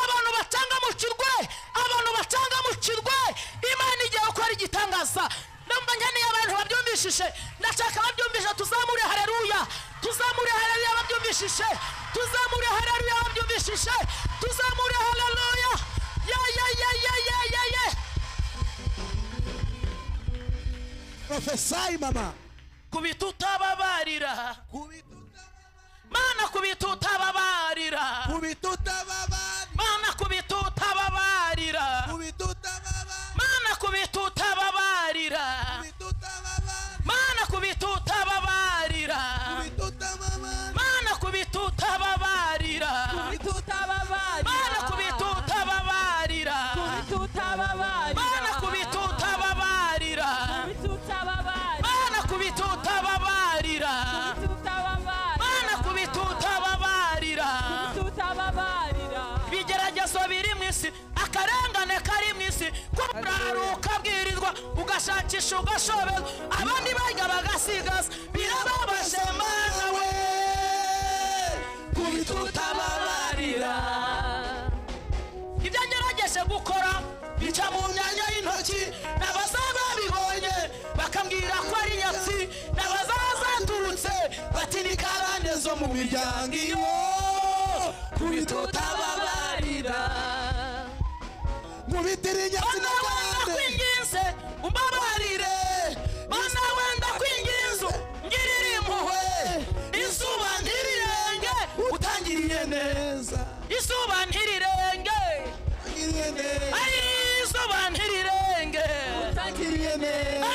Speaker 1: abantu batanga mu kirwe abantu batanga mu kirwe imana igiye gukora igitangaza namba nkeneye abantu babyumvishije ndashaka ababyumvise tuzamure hareruya tuzamure hareruya babyumvishije tuzamure hareruya babyumvishije tuzamure hareruya ye ye ye ye ye ye ye profesayi mama ku bituta ku bituta mana kubita utababarira kubita utababarira mana kubita utababarira kubita utababarira mana kubita utababarira ko uraruka ugashakisha ugashoberwa abandi bajya bagasigaza birababaje mana we kubitutababarira ibyo ngerageje gukora bica mu myanya y'intoki n'abaza babibonye bakambwira ko ari nyatsi n'abaza bazaturutse bati ni karande zo mu miryango iyo kubitutababarira mu bidirinya by'intagande kwinginze umbabarire mana wenda kwinginze ngirire impuhwe izuba ntirirenge utangiriye neza izuba ntirirenge ari izuba ntirirenge utangiriye neza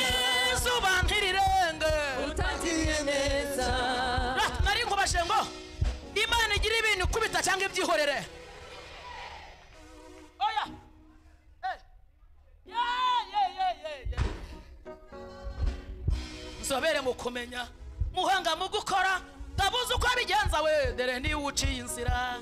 Speaker 1: izuba ntirirenge utangiriye neza ah, nari nkubashe ngo imana igira ibintu ikubita cyangwa ibyihorere kumenya muhanga mu gukora tabuze uko abigenza we dore niwe uciye inzira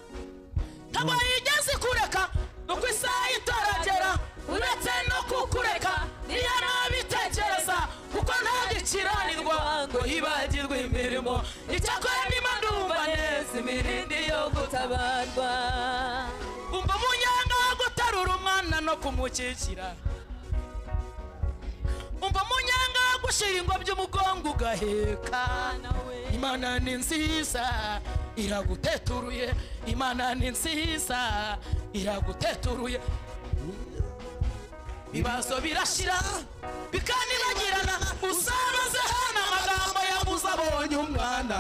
Speaker 1: ntabwo yigeze ikureka nuko isaha itaragera uretse no kukureka niyo ntabitekereza kuko nta ngo hibagirwe imirimo icyakora niba ndumva neza imirindi yo gutabarwa umva umunyanga wo guterura umwana no kumukikira umva umunyanga ugashinga by'umugongo ugaheka imana ni nziza iraguteturuye imana ni nziza iraguteturuye ibibazo birashira bikaniragirana usabaze hano amagambo yabuze abonye umwana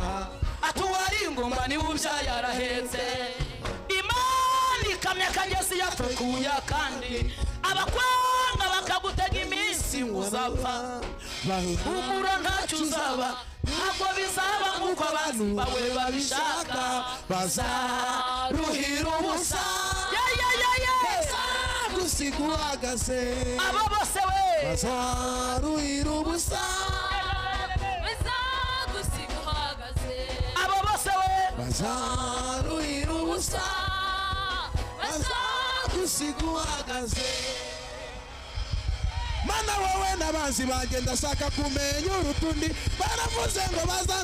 Speaker 1: atuwari ingumba niwe ubyaye arahetse imana ikamya akagezi yapfukuye kandi abakwanga bakagutega iminsi ubusinga uzapfa ubura ntacyo uzaba bizaba nk'uko abantu bawe babishaka bazaruhira ubusa abo bose we bazaruhira ubusa abo bose we bazaruhira ubusa mana wowe n'abanzi banjye ndashaka kumenya utundi baravuze ngo baza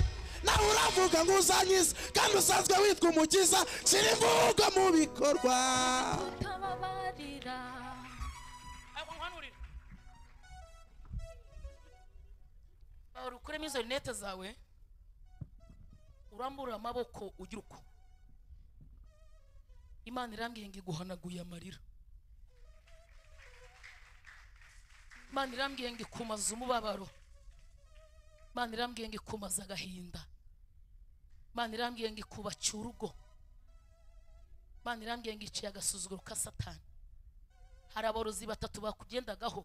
Speaker 1: nawe uravuga ngo uzanyize kandi usanzwe witwa umukiza shyira imvugo mu bikorwa ukuremo izo rinete zawe urambura amaboko ugira uko imana irambwiye ngo iguhanaguye amarira imana irambwiye ngo ikumaze umubabaro imana irambwiye ngo ikumaze agahinda imana irambwiye ngo ikubake urugo imana irambwiye ngo iciye agasuzuguro ka satani hari aborozi batatu bakugendagaho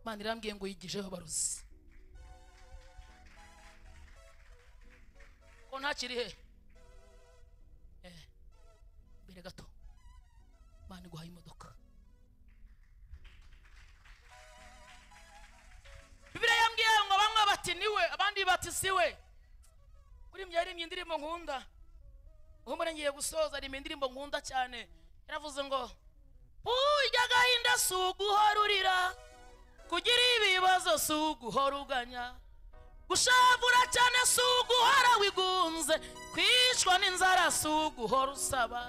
Speaker 1: imana irambwiye ngo yigijeho abarozi ko ntakiri he eh, mbere gato imana iguhaye imodoka bati niwe abandi bati siwe kurimbye yarimye indirimbo nkunda uhumure ngiye gusoza arimye indirimbo nkunda cyane yaravuze ngo urya agahinda si uguhora urira kugira ibibazo si uguhora uganya gushavura cyane si uguhora wigunze kwicwa n'inzara si uguhora usaba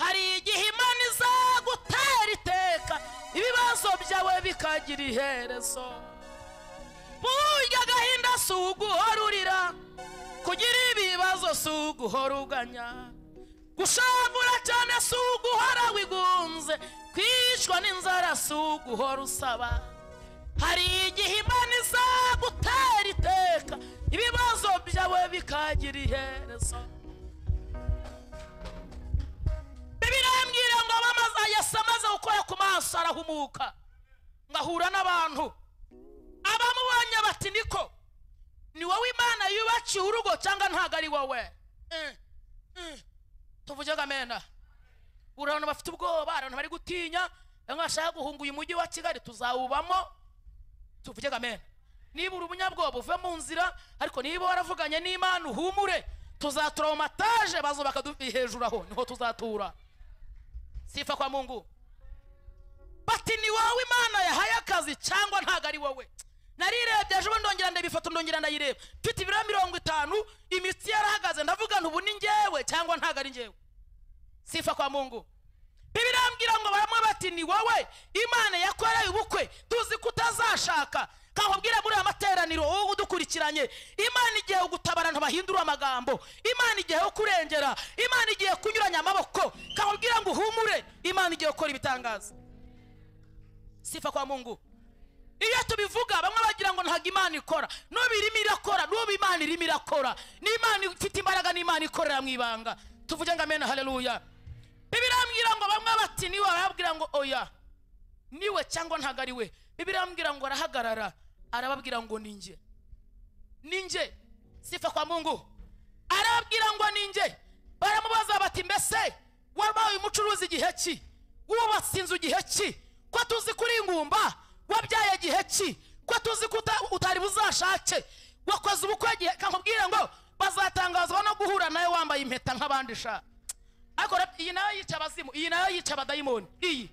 Speaker 1: hari igihe imana izagutera iteka ibibazo byawe bikagira iherezo burya agahinda si uguhora urira kugira ibibazo si uguhora uganya gushavura cyane si uguhora wigunze kwicwa n'inzara si uguhora usaba hari igihe imana izagutera iteka ibibazo byawe bikagira iherezo birambwira ngo bamaze yasa amaze gukora ku maso arahumuka ngahura n'abantu abamubonye bati niko ni wowe imana yubakiye urugo cyangwa ntabwo ari wowe eh, eh. tuvuge agamena uri bafite ubwoba abantu bari gutinya bamwe bashaka guhunga uyu mujyi wa kigali tuzawubamo tuvuge agamena niba uri umunyabwoba uve mu nzira ariko niba waravuganye n'imana uhumure tuzatura mu mataje bazubaka hejuru aho niho tuzatura sifa kwa mungu bati ni wowe imana yahaye akazi cyangwa ntabwo ari wowe narirebye ejo bundi ndongera ndeba ifoto ndongera ndayireba mfite ibiro mirongo itanu imitsi yarahagaze ndavuga ubu ni ngewe cyangwa ntabwo ari ngewe sifa kwa mungu birambwira ngo bamwe bati ni wowe imana yakoreye ubukwe tuzi ko utazashaka kakubwira muri aya materaniro wowe udukurikiranye imana igiye gutabara ntibahindura amagambo imana igiye kurengera imana igiye kunyuranya amaboko kakubwira ngo uhumure imana igiye gukora ibitangaza sifa kwa mungu iyo tubivuga bamwe bagira ngo ntabwo imana ikora n'ubu irimo irakora n'ubu imana irimo irakora n'imana ifite imbaraga n'imana ikorera mu ibanga tuvuge ngo amena hareruya birambwira ngo bamwe bati niwe barababwira ngo oya niwe cyangwa ntabwo ari we birambwira ngo arahagarara arababwira ngo ni njye ni njye sifa kwa mungu arababwira ngo ni njye baramubaza bati mbese wabaye umucuruzi igihe ki wubatse inzu igihe ki ko tuzi kuri ngumba. wabyaye igihe ki ko tuzi ko utari buzashake wakoze ubukwe gihe kakubwire ngo bazatangazwa no guhura nawe wambaye impeta nk'abandi shaka iyi nayo yica abazimu iyi nayo yica abadayimoni iyi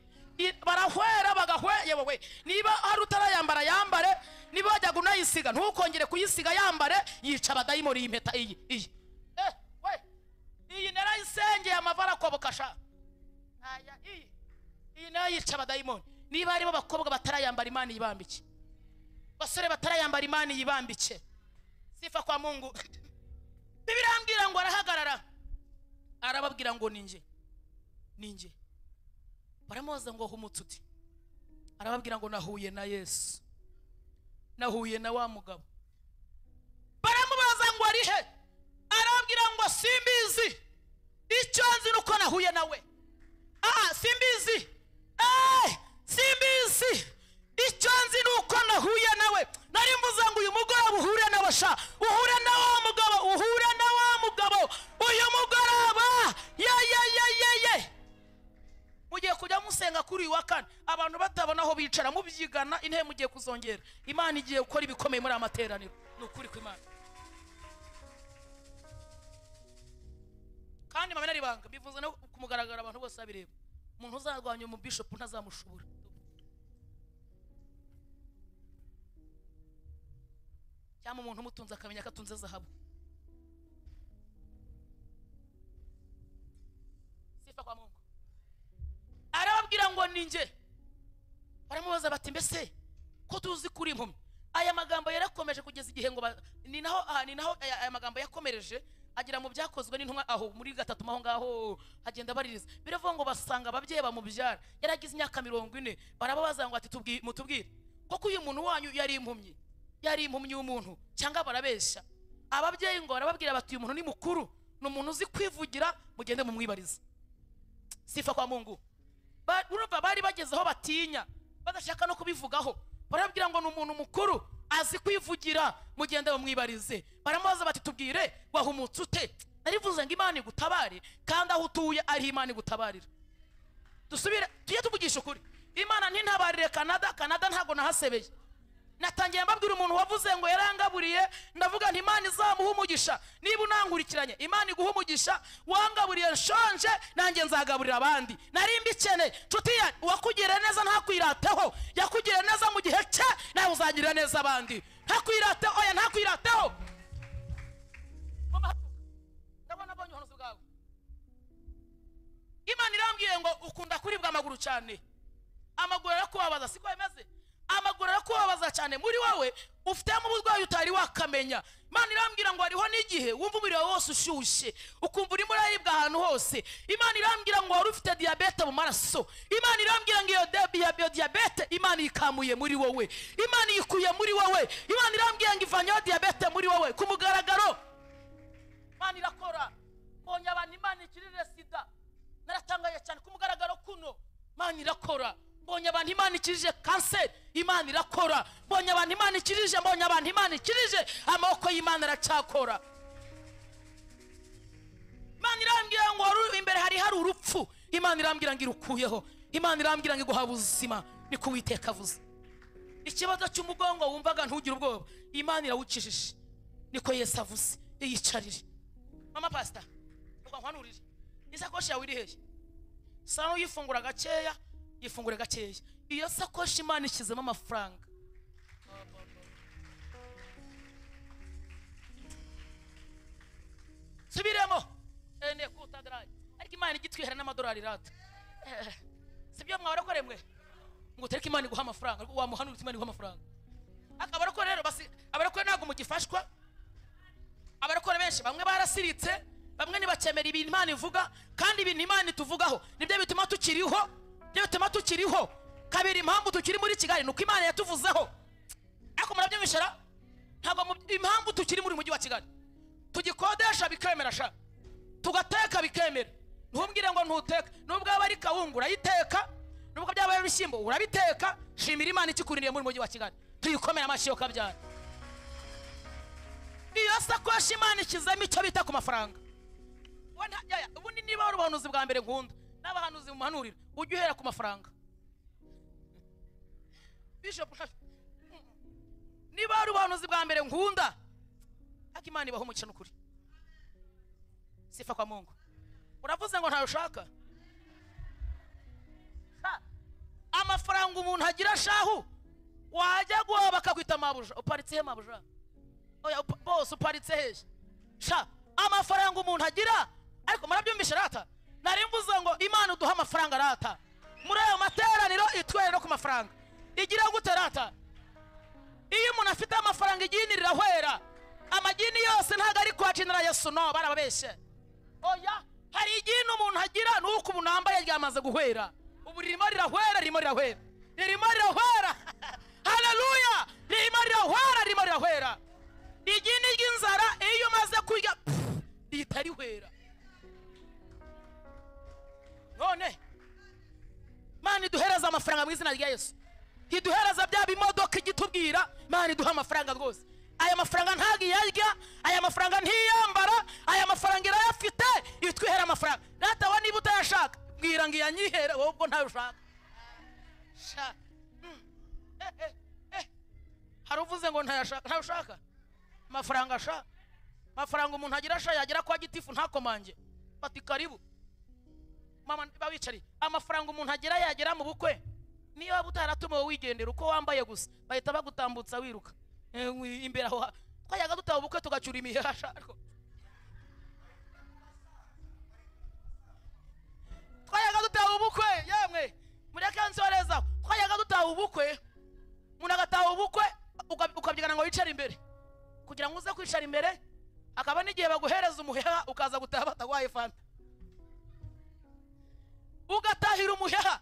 Speaker 1: barahwera bagahwe yewe niba hari utarayambara yambare niba wajyaga unayisiga ntukongere kuyisiga yambare yica abadayimoni iyi mpeta iyi iyi eh, iyi narayisengeye amavara akobokasha iyi nayo yica abadayimoni niba harimo abakobwa batarayambara imana yibambike basore batarayambara imana yibambike sifa kwa mungu ntibirambwira ngo arahagarara arababwira ngo ninjye ninjye baramubaza ngo humutse uti arababwira ngo nahuye na yesu nahuye na wa mugabo baramubaza ngo arihe arababwira ngo simbizi icyo nzi nuko nahuye nawe aha simbizi eee eh, simbizi icyo nzi ni uko nahuye nawe nari mvuze ngo uyu mugoroba uhure na basha uhure na wa mugabo uhure na wa mugabo uyu mugoroba ye ye ye ye ye mugiye kujya musenga kuri uyu wa kane abantu batabona aho bicara mubyigana intebe mugiye kuzongera imana igiye gukora ibikomeye muri aya materaniro ni ukuri kw'imana kandi mamenye ari ibanga mbivuze no kumugaragara abantu bose babireba umuntu uzarwanya umubishopu ntazamushobora cyangwa umuntu umutunze akamenya ko atunze zahabu sifa kwa mungu arababwira ngo ni njye baramubaza bati mbese ko tuzi kuri impumyi aya magambo yarakomeje kugeza igihe ngo ni naho ni naho aya magambo yakomereje agira mu byakozwe n'intumwa aho muri gatatu aho ngaho hagenda baririza biravuga ngo basanga ababyeyi bamubyara yaragize imyaka mirongo ine barababaza ngo ati mutubwire koko uyu muntu wanyu yari impumyi yari impumyi y'umuntu cyangwa barabeshya ababyeyi ngo barababwira bati uyu muntu ni mukuru ni umuntu uzi kwivugira mugende mu mwibariza sifa kwa mungu urumva bari bageze aho batinya badashaka no kubivugaho barabwira ngo ni umuntu mukuru azi kwivugira mugende mumwibarize baramubaza bati tubwire wahumutse ute narivuze ngo imana igutabare kandi aho utuye ariho imana igutabarira dusubire tujye tuvugisha ukuri imana ntinabarire kanada kanada ntabwo nahasebeye natangiye mbabwira umuntu wavuze ngo yarangaburiye ndavuga nti imana izamuha umugisha niba unangurikiranye imana iguha umugisha wangaburiye nshonje nanjye nzagaburira abandi nari mbikene nshuti uwakugira neza ntakwirateho yakugiriye neza mu gihe cye nawe uzagirira neza abandi ntakwirateho oya ntakwirateho ndabona abonye ubuhanuzi bwawe imana irambwiye ngo ukunda kuribwa amaguru cyane amaguru arakubabaza siko bimeze amaguru arakubabaza cyane muri wowe ufitemo uburwayi utari wakamenya imana irambwira ngo hariho n'igihe wumva umubiri wawe wose ushyushye ukumva urimo uraribwa ahantu hose imana irambwira ngo wari ufite diyabete mu maraso imana irambwira ngo iyo diyabete imana iyikamuye muri wowe imana iyikuye muri wowe imana irambwira ngo ivanyeho diyabete muri wowe ku mugaragaro imana irakora mbonye abantu imana ikirire sida naratangaye cyane ku mugaragaro kuno imana irakora mbonye abantu imana ikirije kanseri imana irakora mbonye abantu imana ikirije mbonye abantu imana ikirije amaboko y'imana aracyakora imana irambwira ngo imbere hari hari urupfu imana irambwira ngo irukuyeho imana irambwira ngo iguha ubuzima ni kuwiteka avuze ikibazo cy'umugongo wumvaga ntugire ubwoba imana irawukijije niko yesu avuze iyicarire mama pasita reka nkwanurire isakoshi yawe iri hehe saa n'uyifungura gakeya ifungure gakeya iyo sakoshi imana ishyizemo amafaranga subiremo ene eh, kutadarayi ariko imana igitwihera n'amadolari rata eh, sibyo mwaba rakore mwe ngo utereke imana iguha amafaranga ariko wamuhanurira imana iguha amafaranga abarakore rero abarakore ntabwo mugifashwa abarakore benshi bamwe barasiritse bamwe ntibakemera ibintu imana ivuga kandi ibintu imana ituvugaho nibyo bituma tukiriho byatuma tukiriho kabiri impamvu tukiri muri kigali ni uko imana yatuvuzeho ariko murabyumvishira ntabwo impamvu tukiri muri mujyi wa kigali tugikodesha bikemera sha tugateka bikemera ntumbwire ngo ntuteka nubwo yaba ari kawunga urayiteka nubwo byaba ari ibishyimbo urabiteka shimira imana ikikuririye muri mujyi wa kigali tuyikomera amashyi yo kabyara iyo sakoshi imana ikizemo icyo bita ku mafaranga ubundi niba ari ubuhanuzi bwa mbere nkunda n'abahanuzi muhanurira ujye uhera ku mafaranga bishopu niba ari ubuhanuzi bwa mbere nkunda ariko imana ibaho umugisha n'ukuri sifa kwa mungu uravuze ngo ntawe ushaka amafaranga umuntu agira shahu wajya guha bakakwita mabuja uparitse he mabuja bose uparitse he amafaranga umuntu agira ariko murabyumvisha rata nari mvuze ngo imana uduhe amafaranga rata muri ayo materaniro itwere no ku mafaranga igira gute rata iyo umuntu afite amafaranga igini rirahwera amagini yose ntabwo ari kuhacinira yesu no barababeshye oya hari igini umuntu agira ni uko umuntu wambaye ryamaze guhwera ubu ririmo rirahwera ririmo rirahwera ririmo rirahwera haleluya ririmo rirahwera ririmo rirahwera igini ry'inzara iyo umaze kurya rihita rihwera none mana iduhereza amafaranga mu izina rya yesu iduhereza byaba imodoka igitubwira mana iduha amafaranga rwose aya mafaranga ntabwo iyarya aya mafaranga ntiyambara aya mafaranga irayafite itwihera amafaranga natawa niba utayashaka bwira ngo iyanyihere wowe ubwo ntayo ushaka hmm. eh, eh, eh. hari uvuze ngo ntayashaka ntayo ushaka amafaranga ashaka amafaranga umuntu agira asha yagera kwa gitifu ntakomange fata ikaribu baba wicariye amafaranga umuntu agera yagera mu bukwe niyo waba utaratumiwe wigendera uko wambaye gusa bahita bagutambutsa wiruka imbere aho twajyaga dutaba ubukwe tugacura imihasha twajyaga dutaba ubukwe yemwe mureke nsoreza twajyaga dutaba ubukwe umuntu agataha ubukwe ukabyigana ngo wicare imbere kugira ngo uze kwicara imbere akaba n'igihe baguhereza umuheha ukaza gutaha bataguhaye fanta ugatahira umuheha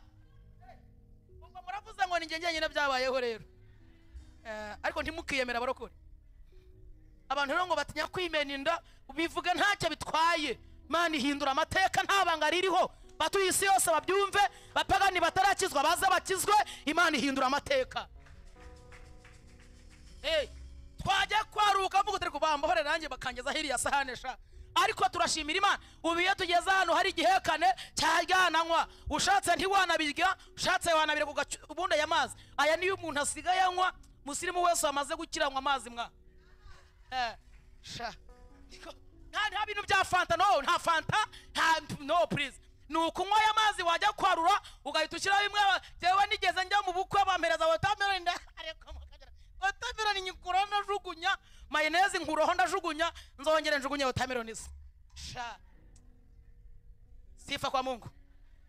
Speaker 1: ubwo muravuze ngo ni njyenyine byabayeho rero eh, ariko ntimukiyemera abarokore abantu rero ngo batinya kwimena inda bivuga ntacyo bitwaye mani ihindura amateka nta banga ririho batuye isi yose babyumve bapagani batarakizwa baza bakizwe imana ihindura amateka twajya kwaruka mvuga utari kubambaho nanjye bakangeza hiriya sahane sha ariko turashimira imana ubu iyo tugeze ahantu hari igihekane cyajyananywa ushatse ntiwanabirya ushatse wanabira ubundi aya mazi aya niyo umuntu asigaye anywa musirimu wese wamaze gukiranywa amazi mwa eh, nta bintu bya fanta no nta fanta nta no purize ni ukunywa aya mazi wajya kwarura ugahita ushyiraho imwe jyewe nigeze njya mu bukwe bampereza wotameroni wotameroni nyikura najugunya mayoneze nkuraho ndajugunya nzongere njugunye wotameroni se sha sifa kwa mungu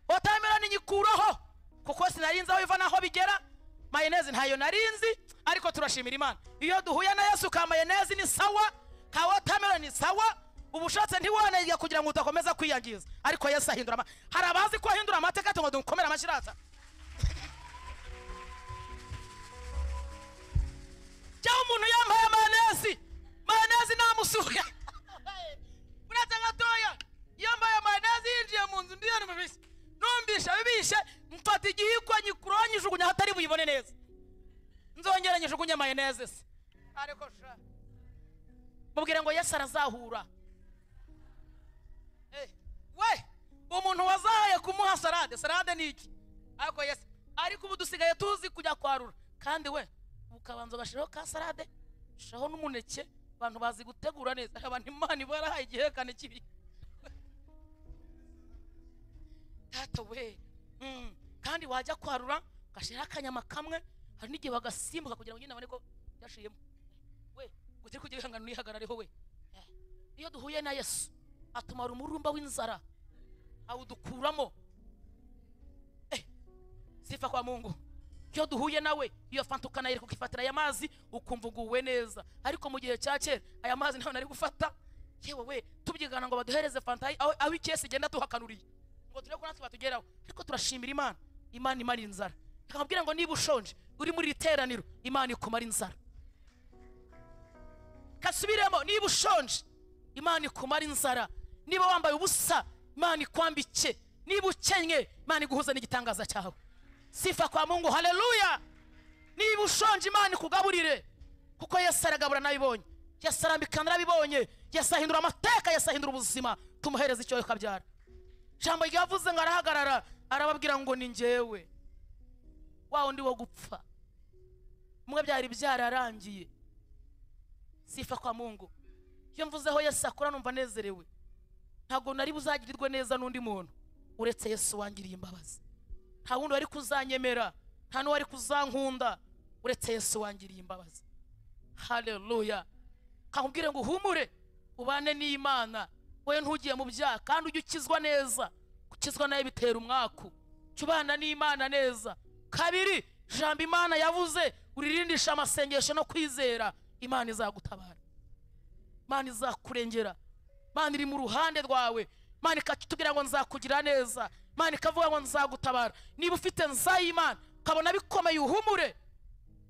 Speaker 1: wotameroni nyikuraho kuko sinarinzi aho iva n'aho bigera mayoneze ntayo narinzi ariko turashimira imana iyo duhuye na yesu ka mayoneze ni sawa ka wotameroni sawa uba ushatse kugira ngo udakomeza kwiyangiza ariko yesu ahindura hari abazi ko ahindura amateka ati ngo dukomere amashyirata cyangwa umuntu usuke unatanga toya yambaye mayoneze yinjiye mu nzu ndiyana mubisi numbisha bibishe mfata igihikwa nyikuraho nyishugunya hatari buyibone neza nzongera nyishugunya mayoneze se ariko sha mubwire ngo yesu arazahura eh. we umuntu wazahaye kumuha salade salade ni iki ariko yesu ariko ubu dusigaye tuzi kujya kwarura kandi we ukabanza ugashyiraho ka salade ushyiraho n'umuneke abantu bazi gutegura neza abantu imana ibarahaye igihekane kibi tata mm. kandi wajya kwarura ugashyiraho akanyama kamwe hari n'igihe bagasimbuka kugira ngo nyine babone ko byashiriyemo we utari kugira ihangano nihagarareho we eh, iyo duhuye na yesu atumara umurumba w'inzara awudukuramo eh, sifa kwa mungu iyo duhuye nawe iyo fanta ukanayira ukifatira aya mazi ukumva uguwe neza ariko mu gihe cya kera aya mazi ntawe nari gufata yewe we tubyigana ngo baduhereze fanta aho ikesi igenda tuhakanuriye ngo turebe ko natwe batugeraho ariko turashimira imana imana imara inzara bakakubwira ngo niba ushonje uri muri iri teraniro imana ikumara inzara kasubiremo niba ushonje imana ikumara inzara niba wambaye ubusa imana ikwambike niba ukennye imana iguhuza n'igitangaza cyawe sifa kwa mungu haleluya niba ushonje imana ikugaburire kuko yesu aragabura n'abibonye yesu arambika n'abibonye yesu ahindura amateka yesu ahindura ubuzima tumuhereze icyohe kabyara ijambo ryavuze ngo arahagarara arababwira ngo ni ngewe wa undi wo gupfa mwe byari byararangiye sifa kwa mungu iyo mvuzeho yesu akora numva anezerewe ntabwo nari buzagirirwe neza n'undi muntu uretse yesu wangiriye imbabazi nta wundi wari kuzanyemera nta n'uwari kuzankunda uretse yesu wangiriye imbabazi hareruya nkakubwire ngo uhumure ubane n'imana wowe ntugiye mu byaha kandi ujye ukizwa neza gukizwa nayo bitera umwaku jya ubana n'imana neza kabiri jambo imana yavuze uririndisha amasengesho no kwizera imana izagutabara imana izakurengera imana iri mu ruhande rwawe imana ikatubwira ngo nzakugira neza mana ikavuga ngo nzagutabara niba ufite nzayimana ukabona bikomeye uhumure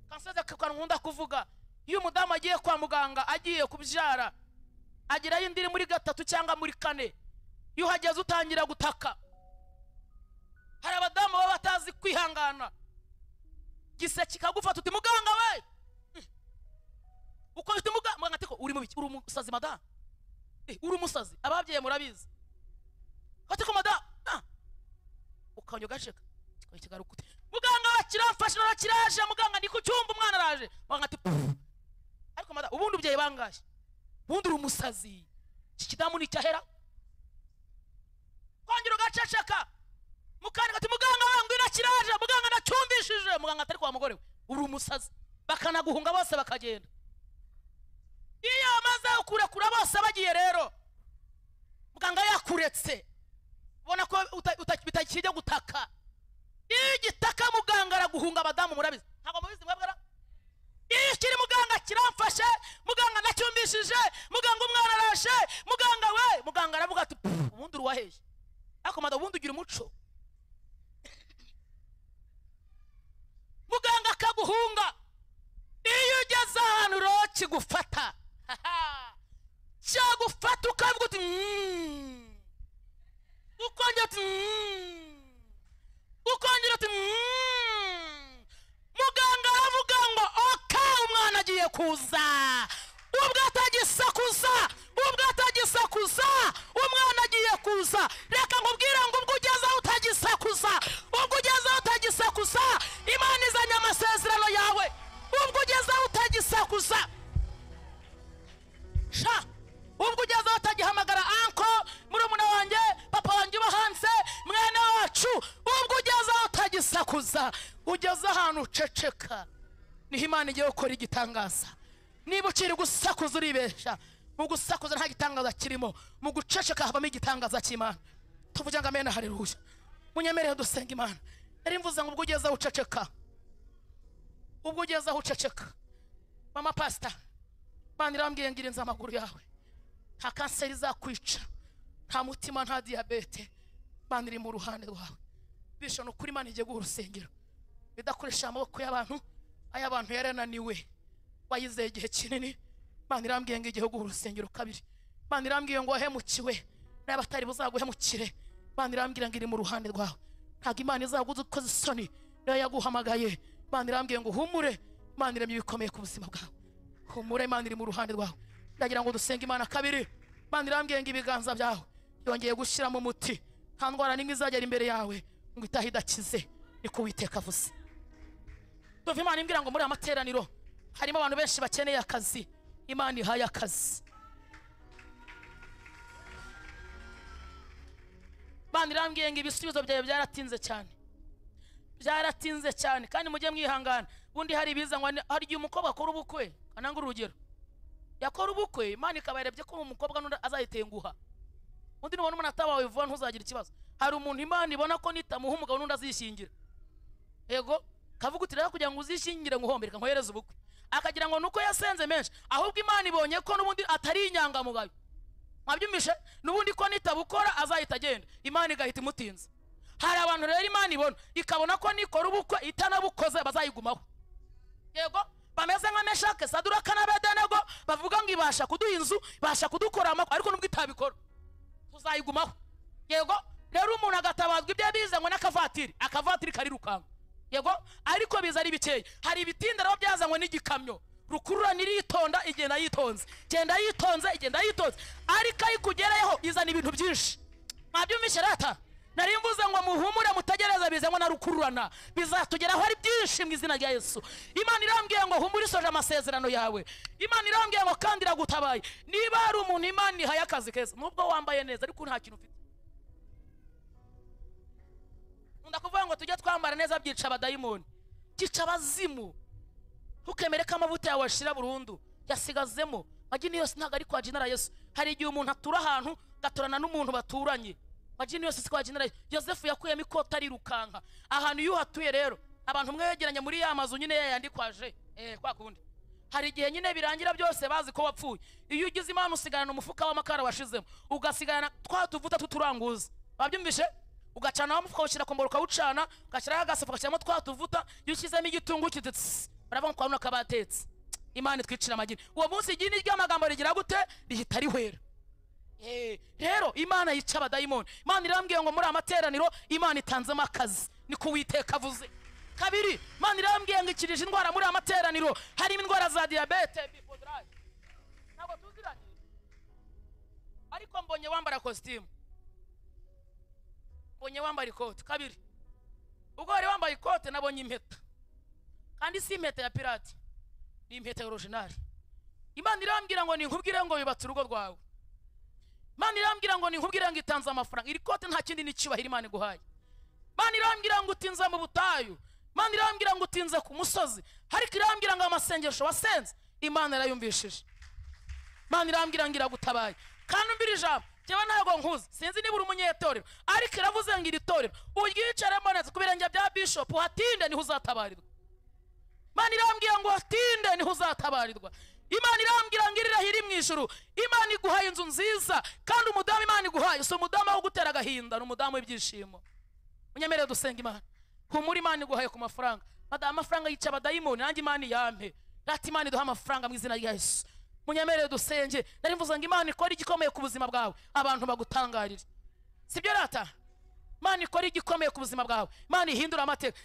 Speaker 1: kanseze nkunda kuvuga iyo umudamu agiye kwa muganga agiye kubyara agerayo indi iri muri gatatu cyangwa muri kane iyo uhageze utangira gutaka hari abadamu baba batazi kwihangana gise kikagufata uti muganga we uko bita umuganga muganga ati ko uri mu uri umusazi madamu eh, uri umusazi ababyeyi murabizi ati ko madamu ah! ukajya ugaceka kikahita garuka muganga arakira mfashe arakiraje muganga ndi ku cyumba umwana araje muganga ati ariko mada ubundi ubyeyi bangahe ubundi uri umusazi iki kidamu ni icyahera kongera ugaceceka mukandika ati muganga wangwira kiraje muganga ndacyumvishije muganga atari kwa mugore we uri umusazi bakanaguhunga bose bakagenda iyo amaze kurekura bose bagiye rero muganga yakuretse ubona ko bitakijya gutaka iyo igitaka muganga araguhunga abadamu murabizi ntabwo mubizi mwebwe iyo ukiri muganga kiramfashe muganga nacyumbishije muganga umwana araje muganga we muganga aravuga ati ubundi uruwaheye ariko mada ubundi ugira umuco muganga akaguhunga iyo ugeze ahantu rero kigufata cyagufata ukavuga uti hmm. ukongera uti hmm. ukongera uti hmm. muganga aravuga ngo oka umwana agiye kuza ubwo atagisakuza ubwo atagisakuza umwana agiye kuza reka nkubwire ngo ubwo ugeze aho utagisakuza ubwo ugeze aho utagisakuza imana izanye amasezerano yawe ubwo ugeze aho utagisakuza shaka ubwo ugezeho utagihamagara anko murumuna wanjye papa wanjye uba hanze mwene wacu ubwo ugezeho utagisakuza ugeze ahantu uceceka niho imana igiye gukora igitangaza niba ukiri gusakuza uribesha mu gusakuza nta gitangaza kirimo mu guceceka havamo igitangaza cy'imana tuvuge ngo amena hariruya munyemerere dusenga imana nari mvuze ngo ubwo ugeze aho uceceka ubwo ugeze aho uceceka mama pasita imana irambwiye ngira inzu amaguru yawe nta kanseri izakwica nta mutima nta diyabete imana iri mu ruhande rwawe bisho ni ukuri imana igiye guha urusengero idakoresha amaboko y'abantu ay'abantu yarananiwe wayizeye igihe kinini imana irambwiye ngo igihe guha urusengero kabiri imana irambwiye ngo wahemukiwe n'abatari buzaguhemukire imana irambwira ngo iri mu ruhande rwawe ntabwo imana izaguze ukoze isoni niyo yaguhamagaye imana irambwiye ngo humure imana iremye ibikomeye ku buzima bwawe humure imana iri mu ruhande rwawe ndagira ngo dusenga imana kabiri mana irambwiye ibiganza byawe yongeye gushyiramo umuti nta ndwara n'imwe izagera imbere yawe ngo itahe idakize niko witeka avuze dove imana imbwira ngo muri aya materaniro harimo abantu benshi bakeneye akazi imana ihaye akazi imana irambwiye ibisubizo byawe byaratinze cyane byaratinze cyane kandi mujye mwihangana ubundi hari ibizanwa ngo igihe umukobwa akora ubukwe kananga urugero yakora ubukwe imana ikaba yarebye ko umukobwa n'undi azayitenguha undi nubona umuntu atabawe vuba ntuzagira ikibazo hari umuntu imana ibona ko nitamuha umugabo n'undi azishingira yego kavuga uti rero kugira ngo uzishingire ngo uhombe nkohereze ubukwe akagira ngo nuko yasenze menshi ahubwo imana ibonye ko n'ubundi atari inyangamugayo mwabyumvishe n'ubundi ko nitabukora azahita agenda imana igahita imutinza hari abantu rero imana ibona ikabona ko nikora ubukwe itanabukoze bazayigumaho yego bameze nka meshake saduraka n'abedenego bavuga ngo ibasha kuduha inzu ibasha kudukora amakuru ariko nubwo itabikora tuzayigumaho yego rero umuntu agatabazwa ibyo bize ngo n'akavatiri akavatiri karirukanka yego ariko biza ari bikeya hari ibitindaro byazanywe n'igikamyo rukurura iritonda igenda yitonze igenda yitonze igenda yitonze ariko ayo ikugereyeho izana ibintu byinshi mwabyumvishe leta nari mvuze ngo muhumure mutagereza bizanwa na rukururana bizatugeraho ari byinshi mu izina rya yesu imana irambwiye ngo humure isoje amasezerano yawe imana irambwiye ngo kandi iragutabaye niba hari umuntu imana ihaye akazi keza nubwo wambaye neza ariko nta kintu ufite nkunda kuvuga ngo tujye twambara neza byica abadayimoni byica abazimu ntukemere ko amavuta yawe ashira burundu yasigazemo magi niyo ntabwo ari kwa jenera yesu hari igihe umuntu atura ahantu agaturana n'umuntu baturanye wajeni yose siko wagenera yosefu yakuyemo ikota arirukanka ahantu iyo uhatuye rero abantu umwe yegeranye muri ya mazu nyine yayandikwaje eh kwa kundi hari igihe nyine birangira byose bazi ko wapfuye iyo ugize imana usigarana umufuka w'amakara washizemo ugasigarana twa tuvuta tuturanguza wabyumvishe ugacanaho umufuka ushyira kombora ukawucana ugashyiraho agasafu ugashyiramo twa tuvuta iyo ushyizemo igitungu kitetse baravuga ngo kwa runo imana itwicira amagini uwo munsi igini ry'amagambo rigira gute rihita rihwera Eh, rero imana yica abadayimoni imana irambwiye ngo muri amateraniro imana itanzemo akazi ni ku uwiteka avuze kabiri imana irambwiye ngo ikirije indwara muri amateraniro harimo indwara za diyabete ntabwo tuziranye ariko mbonye wambara kositimu mbonye wambara ikote kabiri ubwo wari wambaye ikote nabonye impeta kandi si impeta ya pirate ni impeta ya orojinari imana irambwira ngo ni nkubwire ngo yubatse urugo rwawe Imana irambwira ngo ninkubwire ngo itanze amafaranga iri kote nta kindi n'icyubahiro Imana iguhaye Imana irambwira ngo utinza mu butayu Imana irambwira ngo utinze ku musozi ariko irambwira ngo amasengesho wasenze Imana yarayumvishije Imana irambwira ngo iragutabaye kandi umbira ijambo njyewe ntabwo nkuzi sinzi niba uri umunyetorero ariko iravuze ngo iri torero uryicaremo neza ku birenge bya bishopu hatinde niho uzatabarirwa Imana irambwira ngo hatinde niho uzatabarirwa imana irambwira ngo irahire mu ijuru imana iguhaye inzu nziza kandi umudamu imana iguhaye si umudamu wo gutera agahinda ni umudamu w'ibyishimo unyemerere dusenga imana humura imana iguhaye ku mafaranga amafaranga yica abadayimoni nanjye imana iyampe rati imana iduha amafaranga mu izina rya yesu munyemerere dusenge nari mvuze ngo imana ikora igikomeye ku buzima bwawe abantu bagutangarire sibyo rata imana ikora igikomeye ku buzima bwawe imana ihindura amateka